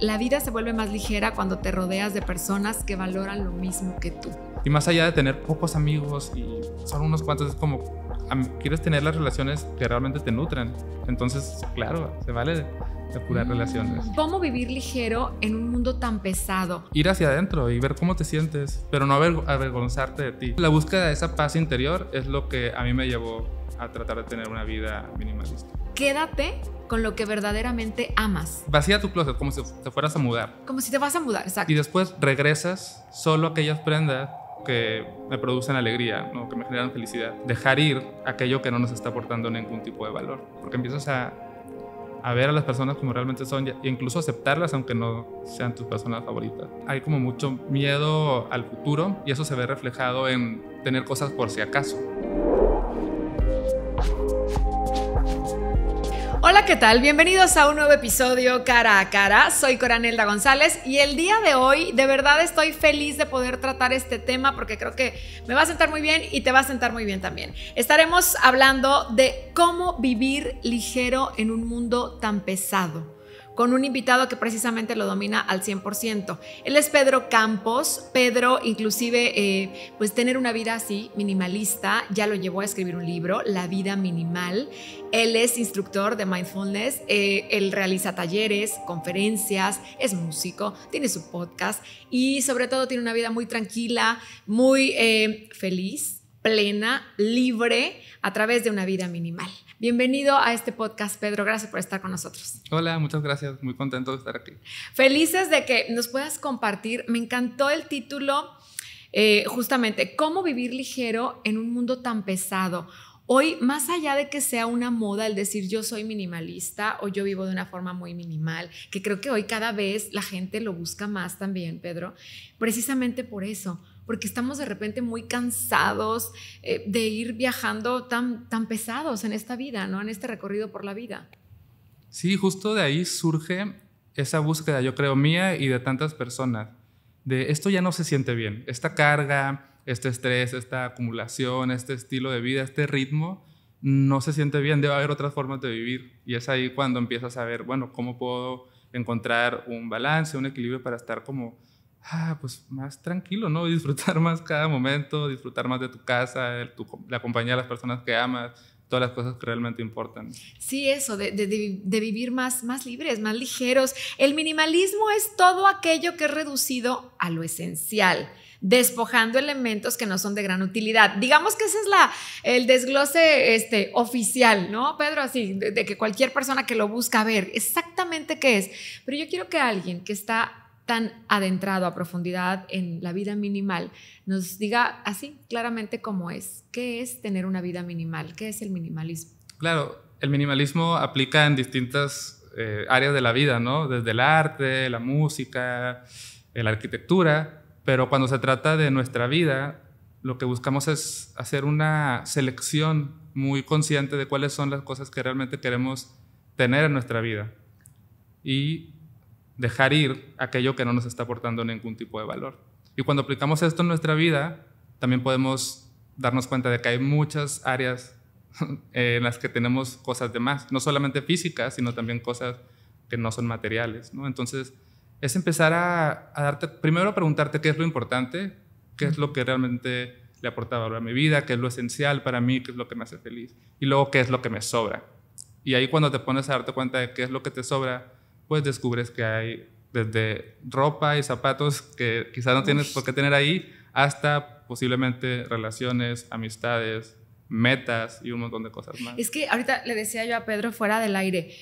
La vida se vuelve más ligera cuando te rodeas de personas que valoran lo mismo que tú. Y más allá de tener pocos amigos y son unos cuantos, es como quieres tener las relaciones que realmente te nutren. Entonces, claro, se vale de mm, relaciones. ¿Cómo vivir ligero en un mundo tan pesado? Ir hacia adentro y ver cómo te sientes, pero no avergonzarte de ti. La búsqueda de esa paz interior es lo que a mí me llevó a tratar de tener una vida minimalista. Quédate con lo que verdaderamente amas. Vacía tu closet como si te fueras a mudar. Como si te vas a mudar, exacto. Y después regresas solo aquellas prendas que me producen alegría, ¿no? que me generan felicidad. Dejar ir aquello que no nos está aportando ningún tipo de valor. Porque empiezas a, a ver a las personas como realmente son e incluso aceptarlas aunque no sean tus personas favoritas. Hay como mucho miedo al futuro y eso se ve reflejado en tener cosas por si acaso. ¿qué tal? Bienvenidos a un nuevo episodio Cara a Cara. Soy Coranelda González y el día de hoy de verdad estoy feliz de poder tratar este tema porque creo que me va a sentar muy bien y te va a sentar muy bien también. Estaremos hablando de cómo vivir ligero en un mundo tan pesado con un invitado que precisamente lo domina al 100%. Él es Pedro Campos. Pedro, inclusive, eh, pues tener una vida así, minimalista, ya lo llevó a escribir un libro, La vida minimal. Él es instructor de mindfulness, eh, él realiza talleres, conferencias, es músico, tiene su podcast y sobre todo tiene una vida muy tranquila, muy eh, feliz plena, libre, a través de una vida minimal. Bienvenido a este podcast, Pedro. Gracias por estar con nosotros. Hola, muchas gracias. Muy contento de estar aquí. Felices de que nos puedas compartir. Me encantó el título, eh, justamente, ¿Cómo vivir ligero en un mundo tan pesado? Hoy, más allá de que sea una moda el decir yo soy minimalista o yo vivo de una forma muy minimal, que creo que hoy cada vez la gente lo busca más también, Pedro, precisamente por eso, porque estamos de repente muy cansados eh, de ir viajando tan, tan pesados en esta vida, ¿no? En este recorrido por la vida. Sí, justo de ahí surge esa búsqueda, yo creo, mía y de tantas personas, de esto ya no se siente bien, esta carga, este estrés, esta acumulación, este estilo de vida, este ritmo, no se siente bien, debe haber otras formas de vivir. Y es ahí cuando empiezas a ver, bueno, ¿cómo puedo encontrar un balance, un equilibrio para estar como ah, pues más tranquilo, ¿no? Disfrutar más cada momento, disfrutar más de tu casa, la compañía de las personas que amas, todas las cosas que realmente importan. Sí, eso, de, vivir más, más libres, más ligeros. El minimalismo es todo aquello que es reducido a lo esencial despojando elementos que no son de gran utilidad. Digamos que ese es la, el desglose este, oficial, ¿no, Pedro? Así, de, que cualquier persona que lo busca ver exactamente qué es. Pero yo quiero que alguien que está tan adentrado a profundidad en la vida minimal, nos diga así claramente cómo es. ¿Qué es tener una vida minimal? ¿Qué es el minimalismo? Claro, el minimalismo aplica en distintas eh, áreas de la vida, ¿no? Desde el arte, la música, eh, la arquitectura, pero cuando se trata de nuestra vida, lo que buscamos es hacer una selección muy consciente de cuáles son las cosas que realmente queremos tener en nuestra vida. Y dejar ir aquello que no nos está aportando ningún tipo de valor. Y cuando aplicamos esto en nuestra vida, también podemos darnos cuenta de que hay muchas áreas eh, en las que tenemos cosas de más, no solamente físicas, sino también cosas que no son materiales. Entonces, es empezar a, a, darte, primero a preguntarte qué es lo importante, qué es lo que realmente le aporta valor a mi vida, qué es lo esencial para mí, qué es lo que me hace feliz, y luego qué es lo que me sobra. Y ahí cuando te pones a darte cuenta de qué es lo que te sobra, pues descubres que hay desde ropa y zapatos que quizás no tienes por qué tener ahí, hasta posiblemente relaciones, amistades, metas y un montón de cosas más. Es que ahorita le decía yo a Pedro fuera del aire,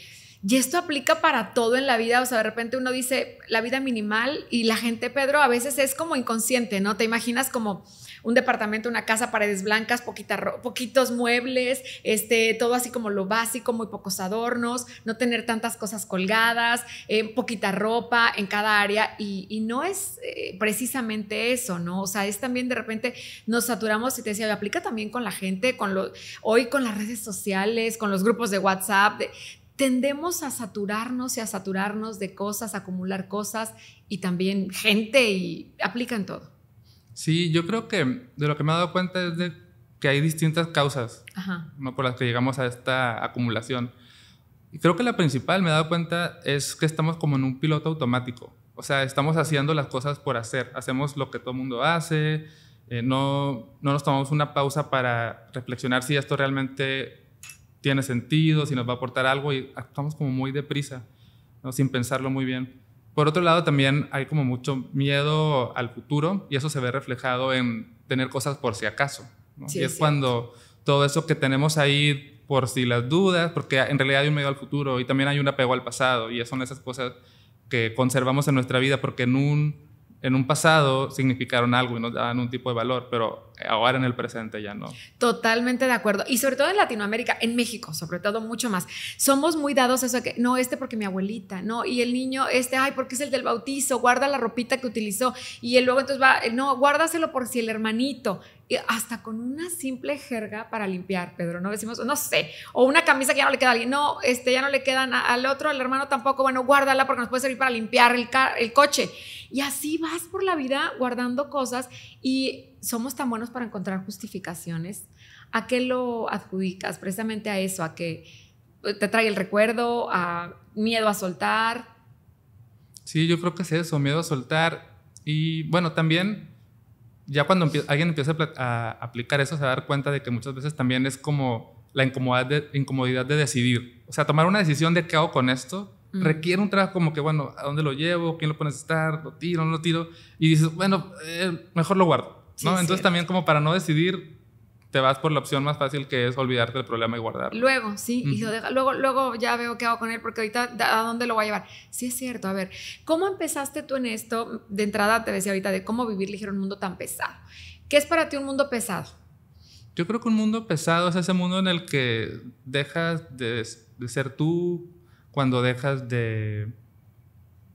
y esto aplica para todo en la vida, o sea, de repente uno dice la vida minimal y la gente, Pedro, a veces es como inconsciente, ¿no? Te imaginas como un departamento, una casa, paredes blancas, poquitos muebles, este, todo así como lo básico, muy pocos adornos, no tener tantas cosas colgadas, eh, poquita ropa en cada área y, no es eh, precisamente eso, ¿no? O sea, es también de repente nos saturamos y te decía, aplica también con la gente, con lo, hoy con las redes sociales, con los grupos de WhatsApp, tendemos a saturarnos y a saturarnos de cosas, acumular cosas y también gente y aplican todo. Sí, yo creo que de lo que me he dado cuenta es de que hay distintas causas ¿no? por las que llegamos a esta acumulación. Y creo que la principal, me he dado cuenta, es que estamos como en un piloto automático. O sea, estamos haciendo las cosas por hacer. Hacemos lo que todo el mundo hace. Eh, no, nos tomamos una pausa para reflexionar si esto realmente tiene sentido, si nos va a aportar algo y actuamos como muy deprisa, ¿no? sin pensarlo muy bien. Por otro lado, también hay como mucho miedo al futuro y eso se ve reflejado en tener cosas por si acaso. y es, es cuando todo eso que tenemos ahí por si las dudas, porque en realidad hay un miedo al futuro y también hay un apego al pasado y son esas cosas que conservamos en nuestra vida porque en un en un pasado significaron algo y nos daban un tipo de valor, pero ahora en el presente ya no. Totalmente de acuerdo. Y sobre todo en Latinoamérica, en México, sobre todo mucho más. Somos muy dados a eso que, no, este porque mi abuelita, no, y el niño, este, ay, porque es el del bautizo, guarda la ropita que utilizó, y él luego entonces va, eh, no, guárdaselo por si el hermanito, y hasta con una simple jerga para limpiar, Pedro, no decimos, no sé, o una camisa que ya no le queda a alguien, no, este, ya no le quedan al otro, al hermano tampoco, bueno, guárdala porque nos puede servir para limpiar el coche. Y así vas por la vida guardando cosas y somos tan buenos para encontrar justificaciones. ¿A qué lo adjudicas? Precisamente a eso, a que eh, te trae el recuerdo, a miedo a soltar. Sí, yo creo que es eso, miedo a soltar. Y bueno, también ya cuando alguien empieza a, aplicar eso, se va a dar cuenta de que muchas veces también es como la incomodidad de, incomodidad de decidir. O sea, tomar una decisión de qué hago con esto Requiere un trabajo como que, bueno, ¿a dónde lo llevo? ¿Quién lo puede necesitar? ¿Lo tiro? ¿No lo tiro? Y dices, bueno, eh, mejor lo guardo. ¿no? Entonces también como para no decidir, te vas por la opción más fácil que es olvidarte del problema y guardarlo. Luego, sí, luego, luego ya veo qué hago con él porque ahorita a dónde lo voy a llevar. Sí, es cierto. A ver, ¿cómo empezaste tú en esto? De entrada te decía ahorita de cómo vivir ligero un mundo tan pesado. ¿Qué es para ti un mundo pesado? Yo creo que un mundo pesado es ese mundo en el que dejas de ser tú, cuando dejas de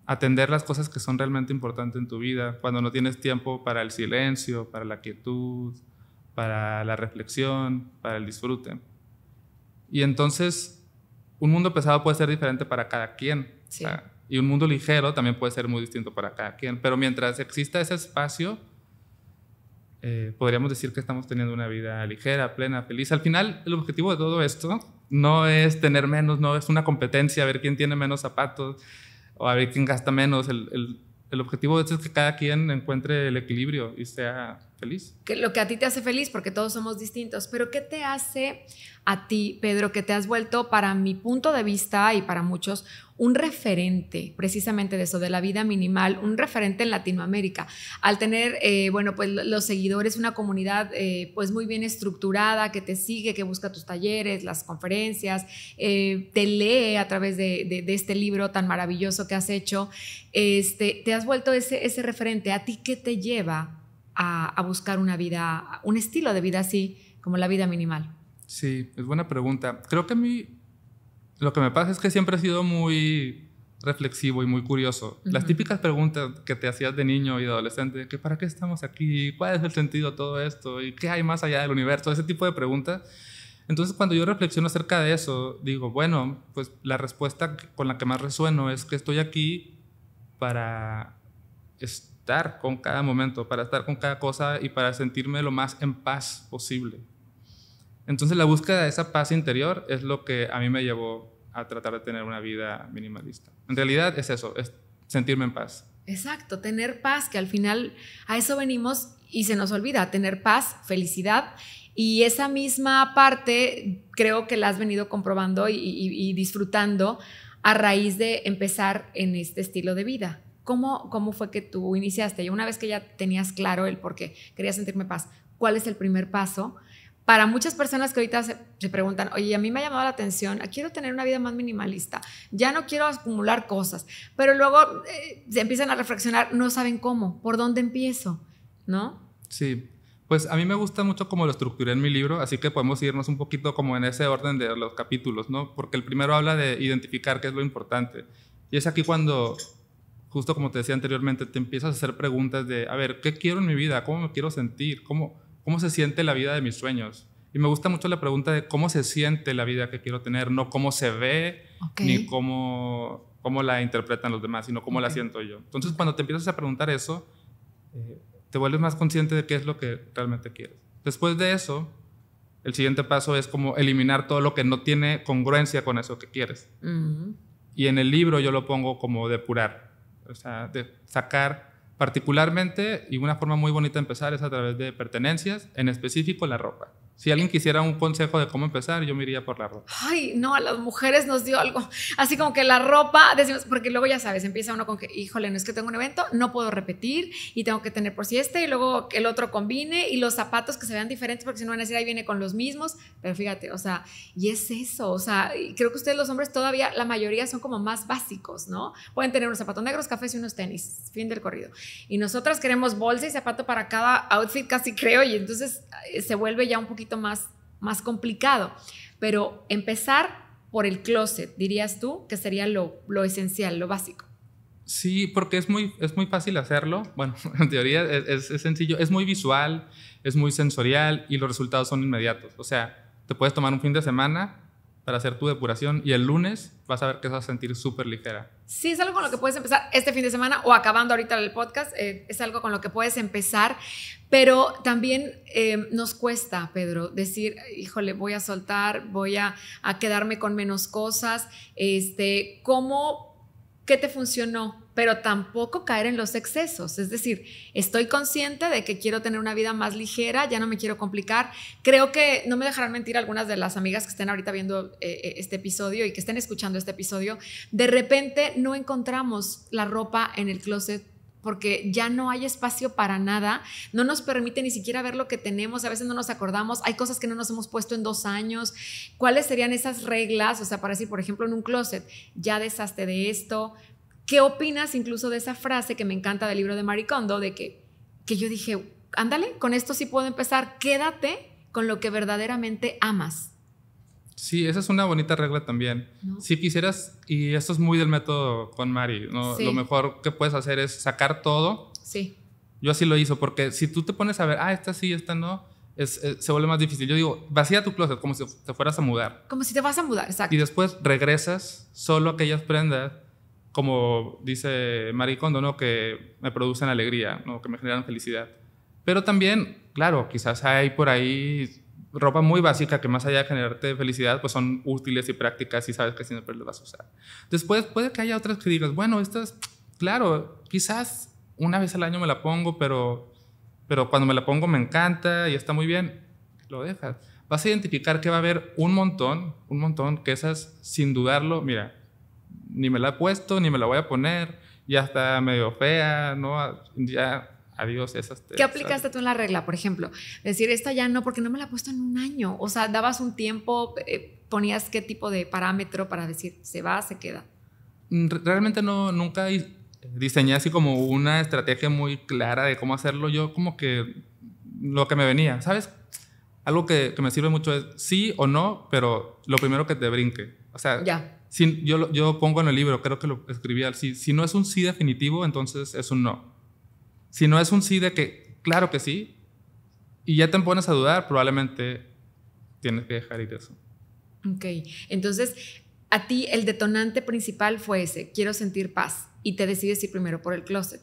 atender las cosas que son realmente importantes en tu vida, cuando no tienes tiempo para el silencio, para la quietud, para la reflexión, para el disfrute. Y entonces, un mundo pesado puede ser diferente para cada quien. y un mundo ligero también puede ser muy distinto para cada quien. Pero mientras exista ese espacio, eh, podríamos decir que estamos teniendo una vida ligera, plena, feliz. Al final, el objetivo de todo esto no es tener menos, no es una competencia, a ver quién tiene menos zapatos o a ver quién gasta menos. El, el, el objetivo es que cada quien encuentre el equilibrio y sea lo que a ti te hace feliz, porque todos somos distintos, pero ¿qué te hace a ti, Pedro, que te has vuelto, para mi punto de vista y para muchos, un referente precisamente de eso, de la vida minimal, un referente en Latinoamérica, al tener, eh, bueno, pues los seguidores, una comunidad eh, pues muy bien estructurada, que te sigue, que busca tus talleres, las conferencias, eh, te lee a través de, este libro tan maravilloso que has hecho, este, te has vuelto ese, ese referente, ¿a ti qué te lleva a, buscar una vida, un estilo de vida así como la vida minimal? Sí, es buena pregunta. Creo que a mí lo que me pasa es que siempre he sido muy reflexivo y muy curioso. Las típicas preguntas que te hacías de niño y adolescente, que para qué estamos aquí, cuál es el sentido de todo esto y qué hay más allá del universo, ese tipo de preguntas. Entonces cuando yo reflexiono acerca de eso, digo, bueno, pues la respuesta con la que más resueno es que estoy aquí para estar con cada momento, para estar con cada cosa y para sentirme lo más en paz posible. Entonces la búsqueda de esa paz interior es lo que a mí me llevó a tratar de tener una vida minimalista. En realidad es eso, es sentirme en paz. Exacto, tener paz, que al final a eso venimos y se nos olvida, tener paz, felicidad y esa misma parte creo que la has venido comprobando y, y disfrutando a raíz de empezar en este estilo de vida. ¿Cómo, ¿Cómo fue que tú iniciaste? Y una vez que ya tenías claro el por qué quería sentirme paz, ¿cuál es el primer paso? Para muchas personas que ahorita se, preguntan, oye, a mí me ha llamado la atención, quiero tener una vida más minimalista, ya no quiero acumular cosas, pero luego eh, se empiezan a reflexionar, no saben cómo, por dónde empiezo, ¿no? Sí, pues a mí me gusta mucho cómo lo estructuré en mi libro, así que podemos irnos un poquito como en ese orden de los capítulos, ¿no? Porque el primero habla de identificar qué es lo importante. Y es aquí cuando justo como te decía anteriormente, te empiezas a hacer preguntas de, a ver, ¿qué quiero en mi vida? ¿Cómo me quiero sentir? ¿Cómo, cómo se siente la vida de mis sueños? Y me gusta mucho la pregunta de cómo se siente la vida que quiero tener, no cómo se ve, ni cómo, cómo la interpretan los demás, sino cómo la siento yo. Entonces, cuando te empiezas a preguntar eso, eh, te vuelves más consciente de qué es lo que realmente quieres. Después de eso, el siguiente paso es como eliminar todo lo que no tiene congruencia con eso que quieres. Y en el libro yo lo pongo como depurar o sea, de sacar particularmente y una forma muy bonita de empezar es a través de pertenencias, en específico la ropa. Si alguien quisiera un consejo de cómo empezar, yo me iría por la ropa. Ay, no, a las mujeres nos dio algo. Así como que la ropa, decimos, porque luego ya sabes, empieza uno con que, híjole, no es que tengo un evento, no puedo repetir y tengo que tener por si este y luego que el otro combine y los zapatos que se vean diferentes porque si no van a decir ahí viene con los mismos. Pero fíjate, o sea, y es eso, o sea, creo que ustedes los hombres todavía, la mayoría son como más básicos, ¿no? Pueden tener unos zapatos negros, cafés y unos tenis, fin del corrido. Y nosotras queremos bolsa y zapato para cada outfit, casi creo, y entonces eh, se vuelve ya un poquito más, más complicado, pero empezar por el closet, dirías tú, que sería lo, esencial, lo básico. Sí, porque es muy, es muy fácil hacerlo. Bueno, en teoría es, es, sencillo, es muy visual, es muy sensorial y los resultados son inmediatos. O sea, te puedes tomar un fin de semana para hacer tu depuración y el lunes vas a ver que vas a sentir súper ligera. Sí, es algo con lo que puedes empezar este fin de semana o acabando ahorita el podcast, eh, es algo con lo que puedes empezar, pero también eh, nos cuesta, Pedro, decir, híjole, voy a soltar, voy a, a quedarme con menos cosas, este, ¿cómo, qué te funcionó? pero tampoco caer en los excesos. Es decir, estoy consciente de que quiero tener una vida más ligera, ya no me quiero complicar. Creo que no me dejarán mentir algunas de las amigas que estén ahorita viendo eh, eh, este episodio y que estén escuchando este episodio. De repente no encontramos la ropa en el closet porque ya no hay espacio para nada, no nos permite ni siquiera ver lo que tenemos, a veces no nos acordamos, hay cosas que no nos hemos puesto en dos años, cuáles serían esas reglas, o sea, para decir, por ejemplo, en un closet, ya deshazte de esto, ¿Qué opinas incluso de esa frase que me encanta del libro de Marie Kondo, de que, que yo dije, ándale, con esto sí puedo empezar, quédate con lo que verdaderamente amas? Sí, esa es una bonita regla también. Si quisieras, y esto es muy del método con Mari, lo mejor que puedes hacer es sacar todo. Sí. Yo así lo hizo, porque si tú te pones a ver, ah, esta sí, esta no, eh, se vuelve más difícil. Yo digo, vacía tu closet como si te fueras a mudar. Como si te vas a mudar, exacto. Y después regresas solo aquellas prendas como dice Maricondo, ¿no? que me producen alegría, ¿no? que me generan felicidad. Pero también, claro, quizás hay por ahí ropa muy básica que más allá de generarte felicidad, pues son útiles y prácticas y sabes que siempre las vas a usar. Después puede que haya otras que digas, bueno, estas, claro, quizás una vez al año me la pongo, pero, pero cuando me la pongo me encanta y está muy bien, lo dejas. Vas a identificar que va a haber un montón, un montón, que esas, sin dudarlo, mira, ni me la he puesto, ni me la voy a poner, ya está medio fea, ¿no? Ya, adiós esas. ¿Qué aplicaste tú en la regla, por ejemplo? Decir, esta ya no, porque no me la he puesto en un año. O sea, dabas un tiempo, eh, ponías qué tipo de parámetro para decir, se va, se queda. Mm, realmente no, nunca diseñé así como una estrategia muy clara de cómo hacerlo. Yo como que lo que me venía, ¿sabes? Algo que, que me sirve mucho es sí o no, pero lo primero que te brinque. O sea, ya yo, yo pongo en el libro, creo que lo escribí así, si no es un sí definitivo, entonces es un no. Si no es un sí de que, claro que sí, y ya te pones a dudar, probablemente tienes que dejar ir eso. Ok, entonces a ti el detonante principal fue ese, quiero sentir paz, y te decides ir primero por el closet.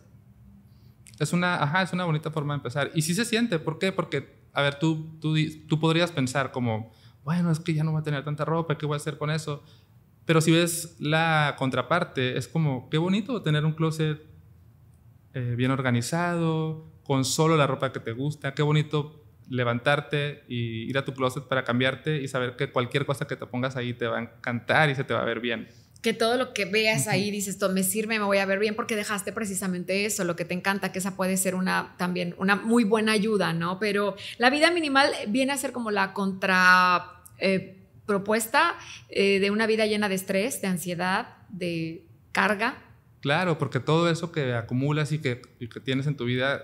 Es una, ajá, es una bonita forma de empezar. Y si se siente, ¿por qué? Porque, a ver, tú, tú, tú podrías pensar como, bueno, es que ya no voy a tener tanta ropa, ¿qué voy a hacer con eso? Pero si ves la contraparte, es como, qué bonito tener un closet eh, bien organizado, con solo la ropa que te gusta, qué bonito levantarte y ir a tu closet para cambiarte y saber que cualquier cosa que te pongas ahí te va a encantar y se te va a ver bien. Que todo lo que veas ahí dices, esto me sirve, me voy a ver bien, porque dejaste precisamente eso, lo que te encanta, que esa puede ser una también una muy buena ayuda, ¿no? Pero la vida minimal viene a ser como la contra... Eh, propuesta eh, de una vida llena de estrés, de ansiedad, de carga. Claro, porque todo eso que acumulas y que, tienes en tu vida,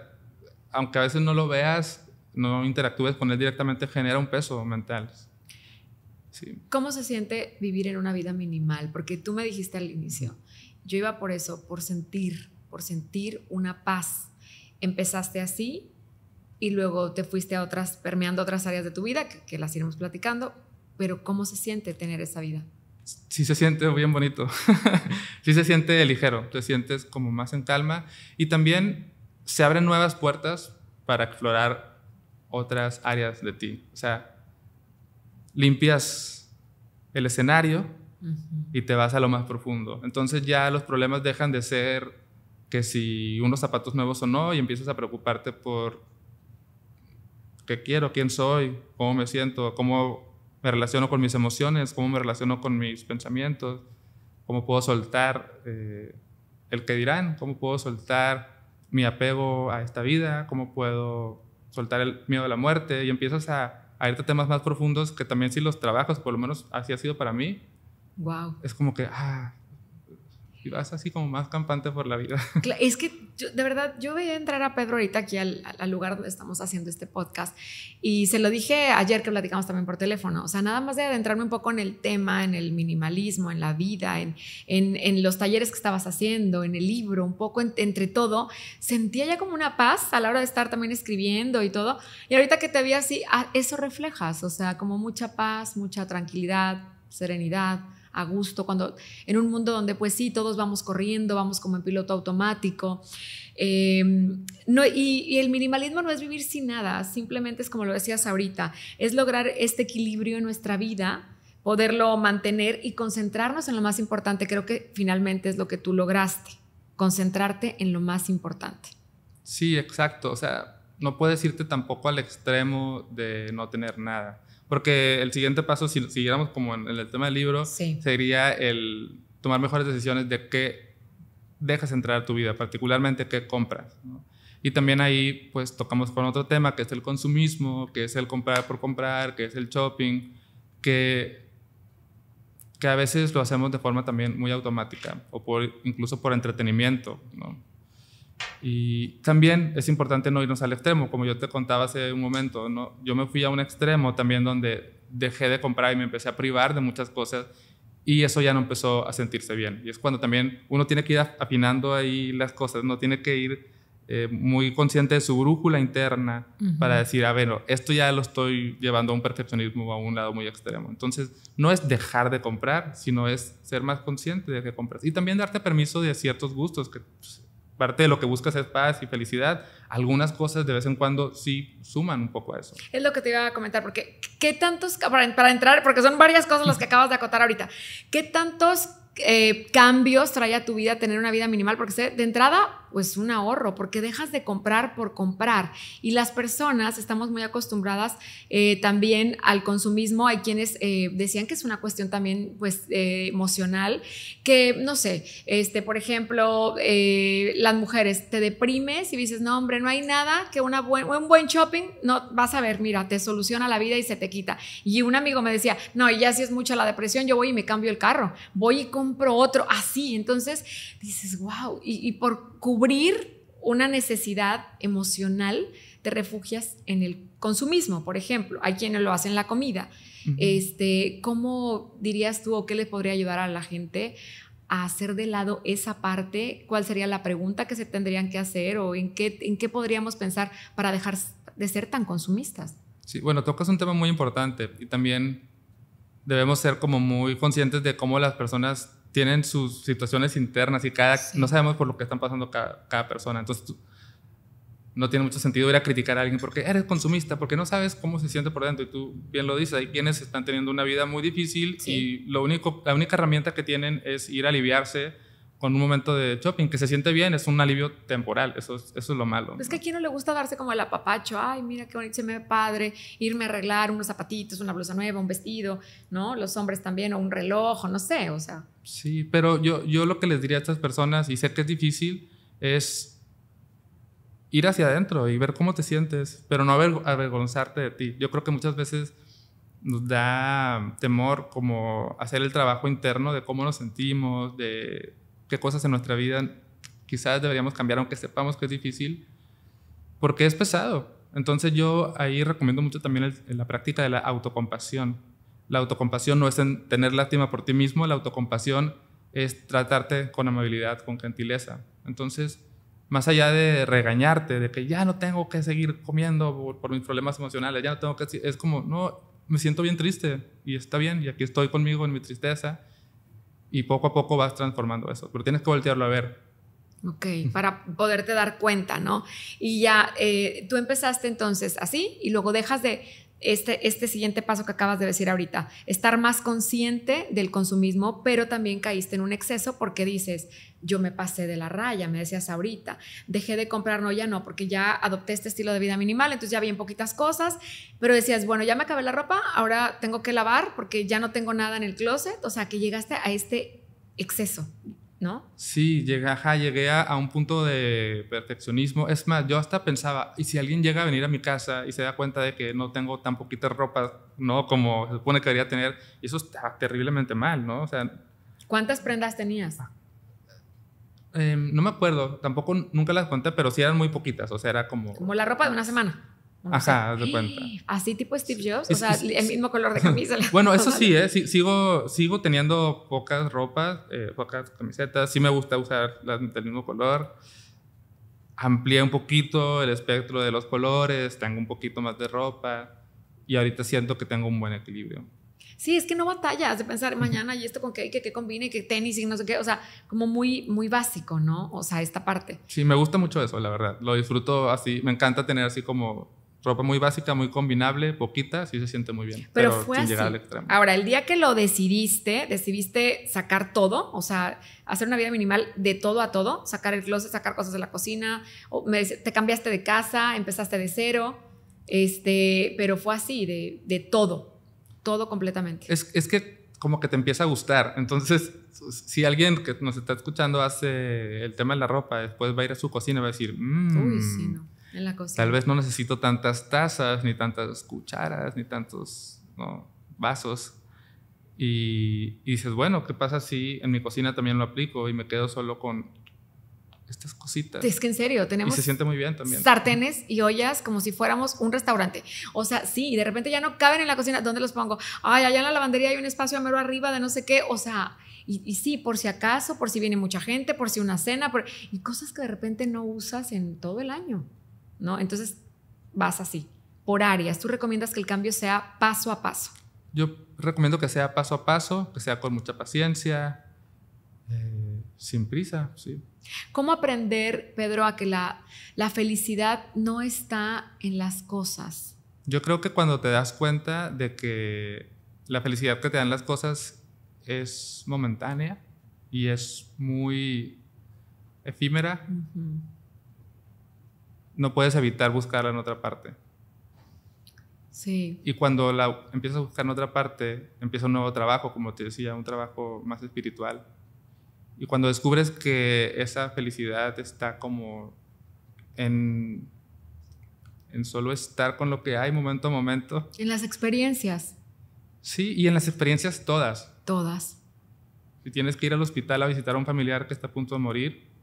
aunque a veces no lo veas, no interactúes con él directamente, genera un peso mental. ¿Cómo se siente vivir en una vida minimal? Porque tú me dijiste al inicio, yo iba por eso, por sentir, por sentir una paz. Empezaste así y luego te fuiste a otras, permeando otras áreas de tu vida, que, que las iremos platicando, pero ¿cómo se siente tener esa vida? Sí se siente bien bonito, sí se siente ligero, te sientes como más en calma y también se abren nuevas puertas para explorar otras áreas de ti. O sea, limpias el escenario y te vas a lo más profundo. Entonces ya los problemas dejan de ser que si unos zapatos nuevos o no y empiezas a preocuparte por qué quiero, quién soy, cómo me siento, cómo me relaciono con mis emociones, cómo me relaciono con mis pensamientos, cómo puedo soltar eh, el que dirán, cómo puedo soltar mi apego a esta vida, cómo puedo soltar el miedo a la muerte y empiezas a, irte a temas más profundos que también si los trabajas, por lo menos así ha sido para mí. Wow. Es como que, ah, y vas así como más campante por la vida. Es que de verdad, yo veía entrar a Pedro ahorita aquí al, lugar donde estamos haciendo este podcast y se lo dije ayer que platicamos también por teléfono, o sea, nada más de adentrarme un poco en el tema, en el minimalismo, en la vida, en, los talleres que estabas haciendo, en el libro, un poco entre todo, sentía ya como una paz a la hora de estar también escribiendo y todo. Y ahorita que te vi así, ah, eso reflejas, o sea, como mucha paz, mucha tranquilidad, serenidad a gusto, cuando en un mundo donde pues sí, todos vamos corriendo, vamos como en piloto automático. Em, no, y, y, el minimalismo no es vivir sin nada, simplemente es como lo decías ahorita, es lograr este equilibrio en nuestra vida poderlo mantener y concentrarnos en lo más importante. Creo que finalmente es lo que tú lograste, concentrarte en lo más importante. Sí, exacto. O sea, no puedes irte tampoco al extremo de no tener nada. Porque el siguiente paso, si siguiéramos como en, el tema del libro, sería el tomar mejores decisiones de qué dejas entrar a tu vida, particularmente qué compras. Y también ahí pues tocamos con otro tema que es el consumismo, que es el comprar por comprar, que es el shopping, que, que a veces lo hacemos de forma también muy automática o por, incluso por entretenimiento. ¿no? Y también es importante no irnos al extremo, como yo te contaba hace un momento, ¿no? yo me fui a un extremo también donde dejé de comprar y me empecé a privar de muchas cosas y eso ya no empezó a sentirse bien. Y es cuando también uno tiene que ir afinando ahí las cosas, no tiene que ir eh, muy consciente de su brújula interna para decir, a ah, ver, esto ya lo estoy llevando a un perfeccionismo a un lado muy extremo. Entonces, no es dejar de comprar, sino es ser más consciente de que compras. Y también darte permiso de ciertos gustos que pues, parte de lo que buscas es paz y felicidad. Algunas cosas de vez en cuando sí suman un poco a eso. Es lo que te iba a comentar, porque ¿qué tantos, para, para entrar, porque son varias cosas las que acabas de acotar ahorita, ¿qué tantos eh, cambios trae a tu vida tener una vida minimal, porque de entrada, pues un ahorro, porque dejas de comprar por comprar. Y las personas estamos muy acostumbradas eh, también al consumismo. Hay quienes eh, decían que es una cuestión también pues, emocional, que no sé, este, por ejemplo, las mujeres te deprimes y dices, no, hombre, no hay nada que una buen, un buen shopping, no vas a ver, mira, te soluciona la vida y se te quita. Y un amigo me decía, no, y ya si es mucha la depresión, yo voy y me cambio el carro, voy y compro otro, así. Entonces dices, wow, y, por cubrir una necesidad emocional, te refugias en el consumismo, por ejemplo. Hay quienes lo hacen la comida. este, ¿Cómo dirías tú o qué le podría ayudar a la gente a hacer de lado esa parte? ¿Cuál sería la pregunta que se tendrían que hacer o en qué, en qué podríamos pensar para dejar de ser tan consumistas? Sí, bueno, tocas un tema muy importante y también debemos ser como muy conscientes de cómo las personas tienen sus situaciones internas y cada, no sabemos por lo que están pasando cada, cada persona. Entonces, no tiene mucho sentido ir a criticar a alguien porque eres consumista, porque no sabes cómo se siente por dentro. Y tú bien lo dices, hay quienes están teniendo una vida muy difícil y lo único, la única herramienta que tienen es ir a aliviarse con un momento de shopping, que se siente bien, es un alivio temporal, eso es, eso es lo malo. Es que a quien no le gusta darse como el apapacho, ay, mira qué bonito, se me ve padre, irme a arreglar unos zapatitos, una blusa nueva, un vestido, ¿no? Los hombres también, o un reloj, o no sé, o sea. Sí, pero yo, yo lo que les diría a estas personas, y sé que es difícil, es ir hacia adentro y ver cómo te sientes, pero no avergonzarte de ti. Yo creo que muchas veces nos da temor como hacer el trabajo interno de cómo nos sentimos, de qué cosas en nuestra vida quizás deberíamos cambiar, aunque sepamos que es difícil, porque es pesado. Entonces yo ahí recomiendo mucho también la práctica de la autocompasión. La autocompasión no es tener lástima por ti mismo, la autocompasión es tratarte con amabilidad, con gentileza. Entonces, más allá de regañarte, de que ya no tengo que seguir comiendo por, por mis problemas emocionales, ya no tengo que... Es como, no, me siento bien triste y está bien, y aquí estoy conmigo en mi tristeza y poco a poco vas transformando eso, pero tienes que voltearlo a ver. Ok, para poderte dar cuenta, ¿no? Y ya, eh, tú empezaste entonces así y luego dejas de, este, este, siguiente paso que acabas de decir ahorita, estar más consciente del consumismo, pero también caíste en un exceso porque dices, yo me pasé de la raya, me decías ahorita, dejé de comprar, no, ya no, porque ya adopté este estilo de vida minimal, entonces ya vi en poquitas cosas, pero decías, bueno, ya me acabé la ropa, ahora tengo que lavar porque ya no tengo nada en el closet, o sea, que llegaste a este exceso. ¿no? Sí, llegué, a, un punto de perfeccionismo. Es más, yo hasta pensaba, ¿y si alguien llega a venir a mi casa y se da cuenta de que no tengo tan poquitas ropas ¿no? Como se supone que debería tener, eso está terriblemente mal, ¿no? O ¿Cuántas prendas tenías? Em, no me acuerdo, tampoco nunca las conté, pero sí eran muy poquitas, o sea, era como... Como la ropa de una semana. Ajá, de cuenta. Así tipo Steve Jobs, o sea, el mismo color de camisa. bueno, eso sí, ¿eh? sigo, sigo teniendo pocas ropas, eh, pocas camisetas, sí me gusta usar las del mismo color. Amplié un poquito el espectro de los colores, tengo un poquito más de ropa y ahorita siento que tengo un buen equilibrio. Sí, es que no batallas de pensar mañana y esto con qué, qué, qué combine, qué tenis y no sé qué. O sea, como muy, muy básico, ¿no? O sea, esta parte. Sí, me gusta mucho eso, la verdad. Lo disfruto así. Me encanta tener así como ropa muy básica, muy combinable, poquita, sí se siente muy bien. Pero, fue así. Ahora, el día que lo decidiste, decidiste sacar todo, o sea, hacer una vida minimal de todo a todo, sacar el closet, sacar cosas de la cocina, o te cambiaste de casa, empezaste de cero, este, pero fue así, de, de todo, todo completamente. Es, es, que como que te empieza a gustar, entonces si alguien que nos está escuchando hace el tema de la ropa, después va a ir a su cocina y va a decir, mmm, Uy, en la cocina. Tal vez no necesito tantas tazas, ni tantas cucharas, ni tantos vasos. Y, dices, bueno, ¿qué pasa si en mi cocina también lo aplico y me quedo solo con estas cositas? Es que en serio, tenemos. se siente muy bien también. Sartenes y ollas como si fuéramos un restaurante. O sea, sí, de repente ya no caben en la cocina. ¿Dónde los pongo? Ay, allá en la lavandería hay un espacio a mero arriba de no sé qué. O sea, y, sí, por si acaso, por si viene mucha gente, por si una cena, y cosas que de repente no usas en todo el año. ¿no? Entonces vas así, por áreas. ¿Tú recomiendas que el cambio sea paso a paso? Yo recomiendo que sea paso a paso, que sea con mucha paciencia, eh, sin prisa, sí. ¿Cómo aprender, Pedro, a que la, felicidad no está en las cosas? Yo creo que cuando te das cuenta de que la felicidad que te dan las cosas es momentánea y es muy efímera, no puedes evitar buscarla en otra parte. Sí. Y cuando la empiezas a buscar en otra parte, empieza un nuevo trabajo, como te decía, un trabajo más espiritual. Y cuando descubres que esa felicidad está como en, en solo estar con lo que hay momento a momento. En las experiencias. Sí, y en las experiencias todas. Todas. Si tienes que ir al hospital a visitar a un familiar que está a punto de morir,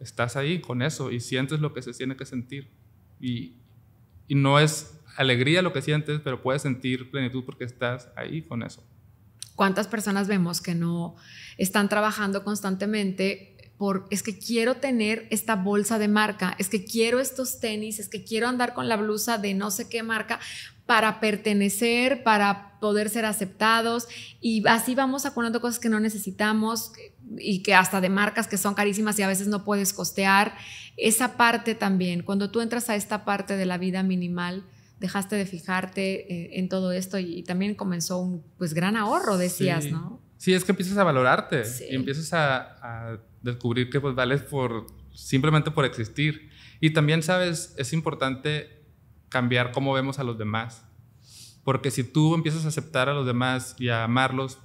estás ahí con eso y sientes lo que se tiene que sentir. Y, no es alegría lo que sientes, pero puedes sentir plenitud porque estás ahí con eso. ¿Cuántas personas vemos que no están trabajando constantemente por, es que quiero tener esta bolsa de marca, es que quiero estos tenis, es que quiero andar con la blusa de no sé qué marca, para pertenecer, para poder ser aceptados y así vamos acumulando cosas que no necesitamos y que hasta de marcas que son carísimas y a veces no puedes costear. Esa parte también, cuando tú entras a esta parte de la vida minimal, dejaste de fijarte eh, en todo esto y, también comenzó un pues gran ahorro, decías, ¿no? Sí, es que empiezas a valorarte y empiezas a, descubrir que pues vales por simplemente por existir. Y también, sabes, es importante cambiar cómo vemos a los demás. Porque si tú empiezas a aceptar a los demás y a amarlos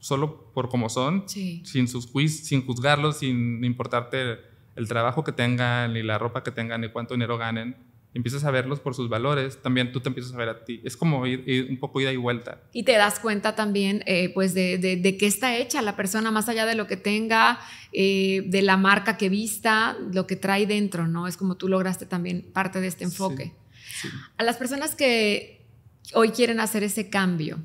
solo por como son, sin, sus sin juzgarlos, sin importarte el trabajo que tengan, ni la ropa que tengan, ni cuánto dinero ganen, empiezas a verlos por sus valores, también tú te empiezas a ver a ti. Es como ir, un poco ida y vuelta. Y te das cuenta también, eh, pues, de, de, qué está hecha la persona, más allá de lo que tenga, eh, de la marca que vista, lo que trae dentro, ¿no? Es como tú lograste también parte de este enfoque. A las personas que hoy quieren hacer ese cambio,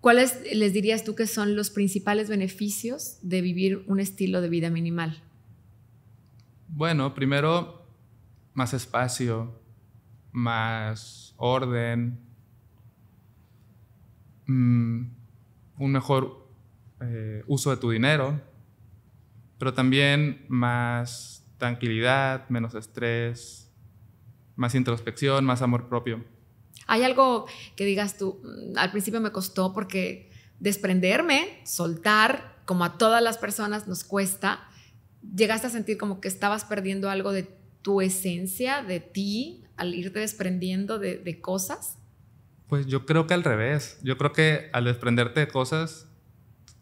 ¿cuáles les dirías tú que son los principales beneficios de vivir un estilo de vida minimal? Bueno, primero, más espacio, más orden, mm, un mejor eh, uso de tu dinero, pero también más tranquilidad, menos estrés, más introspección, más amor propio. ¿Hay algo que digas tú, mm, al principio me costó porque desprenderme, soltar, como a todas las personas nos cuesta, llegaste a sentir como que estabas perdiendo algo de tu esencia, de ti, al irte desprendiendo de, de cosas? Pues yo creo que al revés, yo creo que al desprenderte de cosas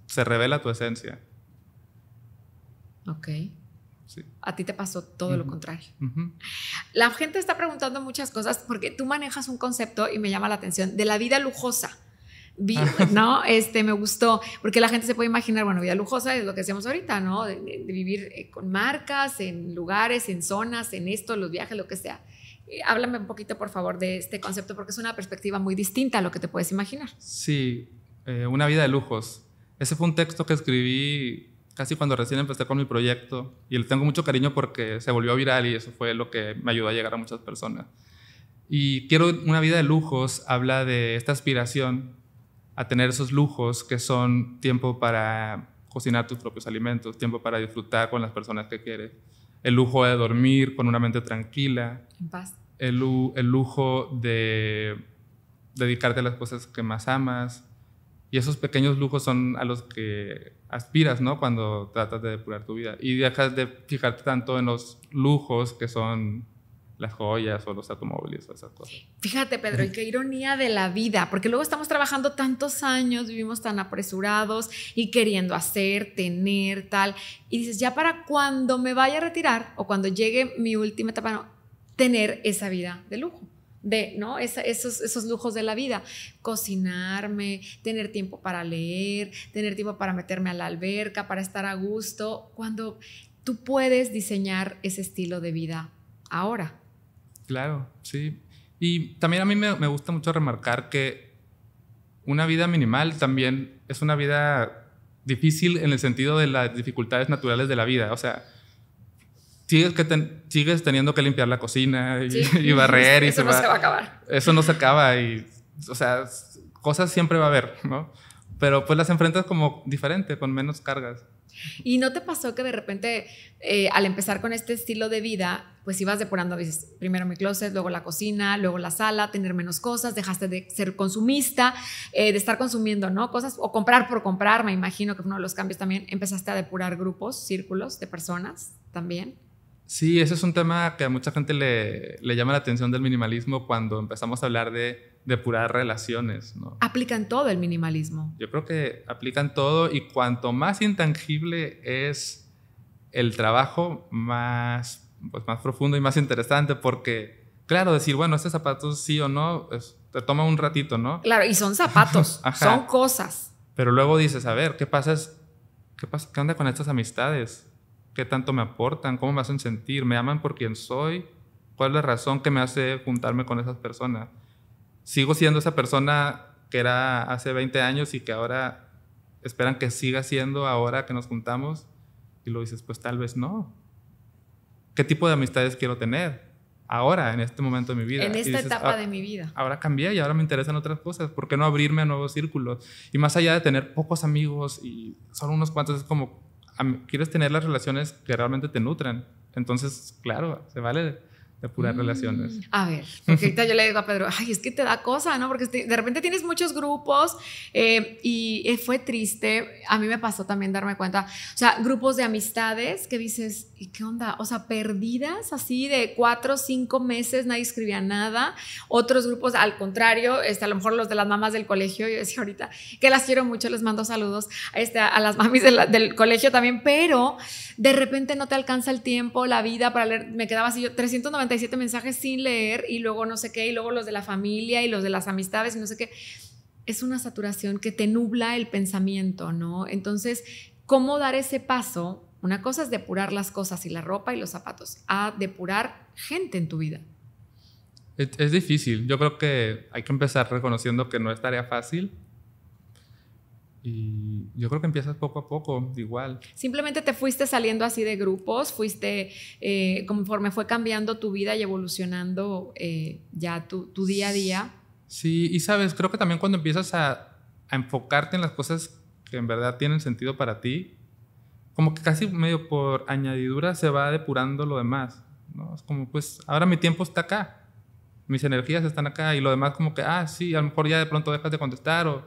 se revela tu esencia. Ok. A ti te pasó todo lo contrario. La gente está preguntando muchas cosas porque tú manejas un concepto y me llama la atención de la vida lujosa. Ah. ¿no? Este, me gustó, porque la gente se puede imaginar, bueno, vida lujosa es lo que hacemos ahorita, ¿no? De, vivir eh, con marcas, en lugares, en zonas, en esto, los viajes, lo que sea. Eh, háblame un poquito, por favor, de este concepto, porque es una perspectiva muy distinta a lo que te puedes imaginar. Sí, eh, una vida de lujos. Ese fue un texto que escribí casi cuando recién empecé con mi proyecto y le tengo mucho cariño porque se volvió viral y eso fue lo que me ayudó a llegar a muchas personas. Y quiero una vida de lujos, habla de esta aspiración a tener esos lujos que son tiempo para cocinar tus propios alimentos, tiempo para disfrutar con las personas que quieres, el lujo de dormir con una mente tranquila, El, el lujo de dedicarte a las cosas que más amas, y esos pequeños lujos son a los que aspiras, ¿no? Cuando tratas de depurar tu vida. Y dejas de fijarte tanto en los lujos que son las joyas o los automóviles o esas cosas. Fíjate, Pedro, y qué ironía de la vida, porque luego estamos trabajando tantos años, vivimos tan apresurados y queriendo hacer, tener, tal. Y dices, ya para cuando me vaya a retirar o cuando llegue mi última etapa, no, tener esa vida de lujo de, ¿no? esos, lujos de la vida. Cocinarme, tener tiempo para leer, tener tiempo para meterme a la alberca, para estar a gusto, cuando tú puedes diseñar ese estilo de vida ahora. Claro, sí. Y también a mí me, me gusta mucho remarcar que una vida minimal también es una vida difícil en el sentido de las dificultades naturales de la vida. O sea, sigues, que sigues teniendo que limpiar la cocina y, barrer. y Eso se no se va a acabar. Eso no se acaba y, o sea, cosas siempre va a haber, ¿no? Pero pues las enfrentas como diferente, con menos cargas. ¿Y no te pasó que de repente eh, al empezar con este estilo de vida, pues ibas depurando, dices, primero mi closet, luego la cocina, luego la sala, tener menos cosas, dejaste de ser consumista, eh, de estar consumiendo, ¿no? Cosas, o comprar por comprar, me imagino que fue uno de los cambios también, empezaste a depurar grupos, círculos de personas también. Sí, ese es un tema que a mucha gente le, llama la atención del minimalismo cuando empezamos a hablar de depurar relaciones. ¿no? Aplican todo el minimalismo. Yo creo que aplican todo y cuanto más intangible es el trabajo, más, pues, más profundo y más interesante porque, claro, decir, bueno, este zapato sí o no, te toma un ratito, ¿no? Claro, y son zapatos, son cosas. Pero luego dices, a ver, ¿qué pasa? ¿Qué pasa? ¿Qué con estas amistades? qué tanto me aportan, cómo me hacen sentir, me aman por quien soy, cuál es la razón que me hace juntarme con esas personas. Sigo siendo esa persona que era hace 20 años y que ahora esperan que siga siendo ahora que nos juntamos y lo dices, pues tal vez no. ¿Qué tipo de amistades quiero tener ahora, en este momento de mi vida? En esta etapa ah, de mi vida. Ahora cambié y ahora me interesan otras cosas. ¿Por qué no abrirme a nuevos círculos? Y más allá de tener pocos amigos y solo unos cuantos, es como, quieres tener las relaciones que realmente te nutran. Entonces, claro, se vale de puras relaciones. Mm. A ver, porque ahorita yo le digo a Pedro, ay, es que te da cosa, ¿no? Porque de repente tienes muchos grupos eh, y eh, fue triste. A mí me pasó también darme cuenta, o sea, grupos de amistades que dices, ¿y qué onda? O sea, perdidas así de cuatro, o cinco meses, nadie escribía nada. Otros grupos, al contrario, este, a lo mejor los de las mamás del colegio, yo decía ahorita que las quiero mucho, les mando saludos este, a las mamis del colegio también, pero de repente no te alcanza el tiempo, la vida para leer. Me quedaba así yo, 390 siete mensajes sin leer y luego no sé qué, y luego los de la familia y los de las amistades y no sé qué. Es una saturación que te nubla el pensamiento, ¿no? Entonces, ¿cómo dar ese paso? Una cosa es depurar las cosas y la ropa y los zapatos, a depurar gente en tu vida. Es, es difícil. Yo creo que hay que empezar reconociendo que no es tarea fácil y yo creo que empiezas poco a poco, igual. Simplemente te fuiste saliendo así de grupos, fuiste, eh, conforme fue cambiando tu vida y evolucionando eh, ya tu, tu, día a día. Sí, y sabes, creo que también cuando empiezas a, enfocarte en las cosas que en verdad tienen sentido para ti, como que casi medio por añadidura se va depurando lo demás. ¿no? Es como, pues, ahora mi tiempo está acá, mis energías están acá y lo demás como que, ah, sí, a lo mejor ya de pronto dejas de contestar o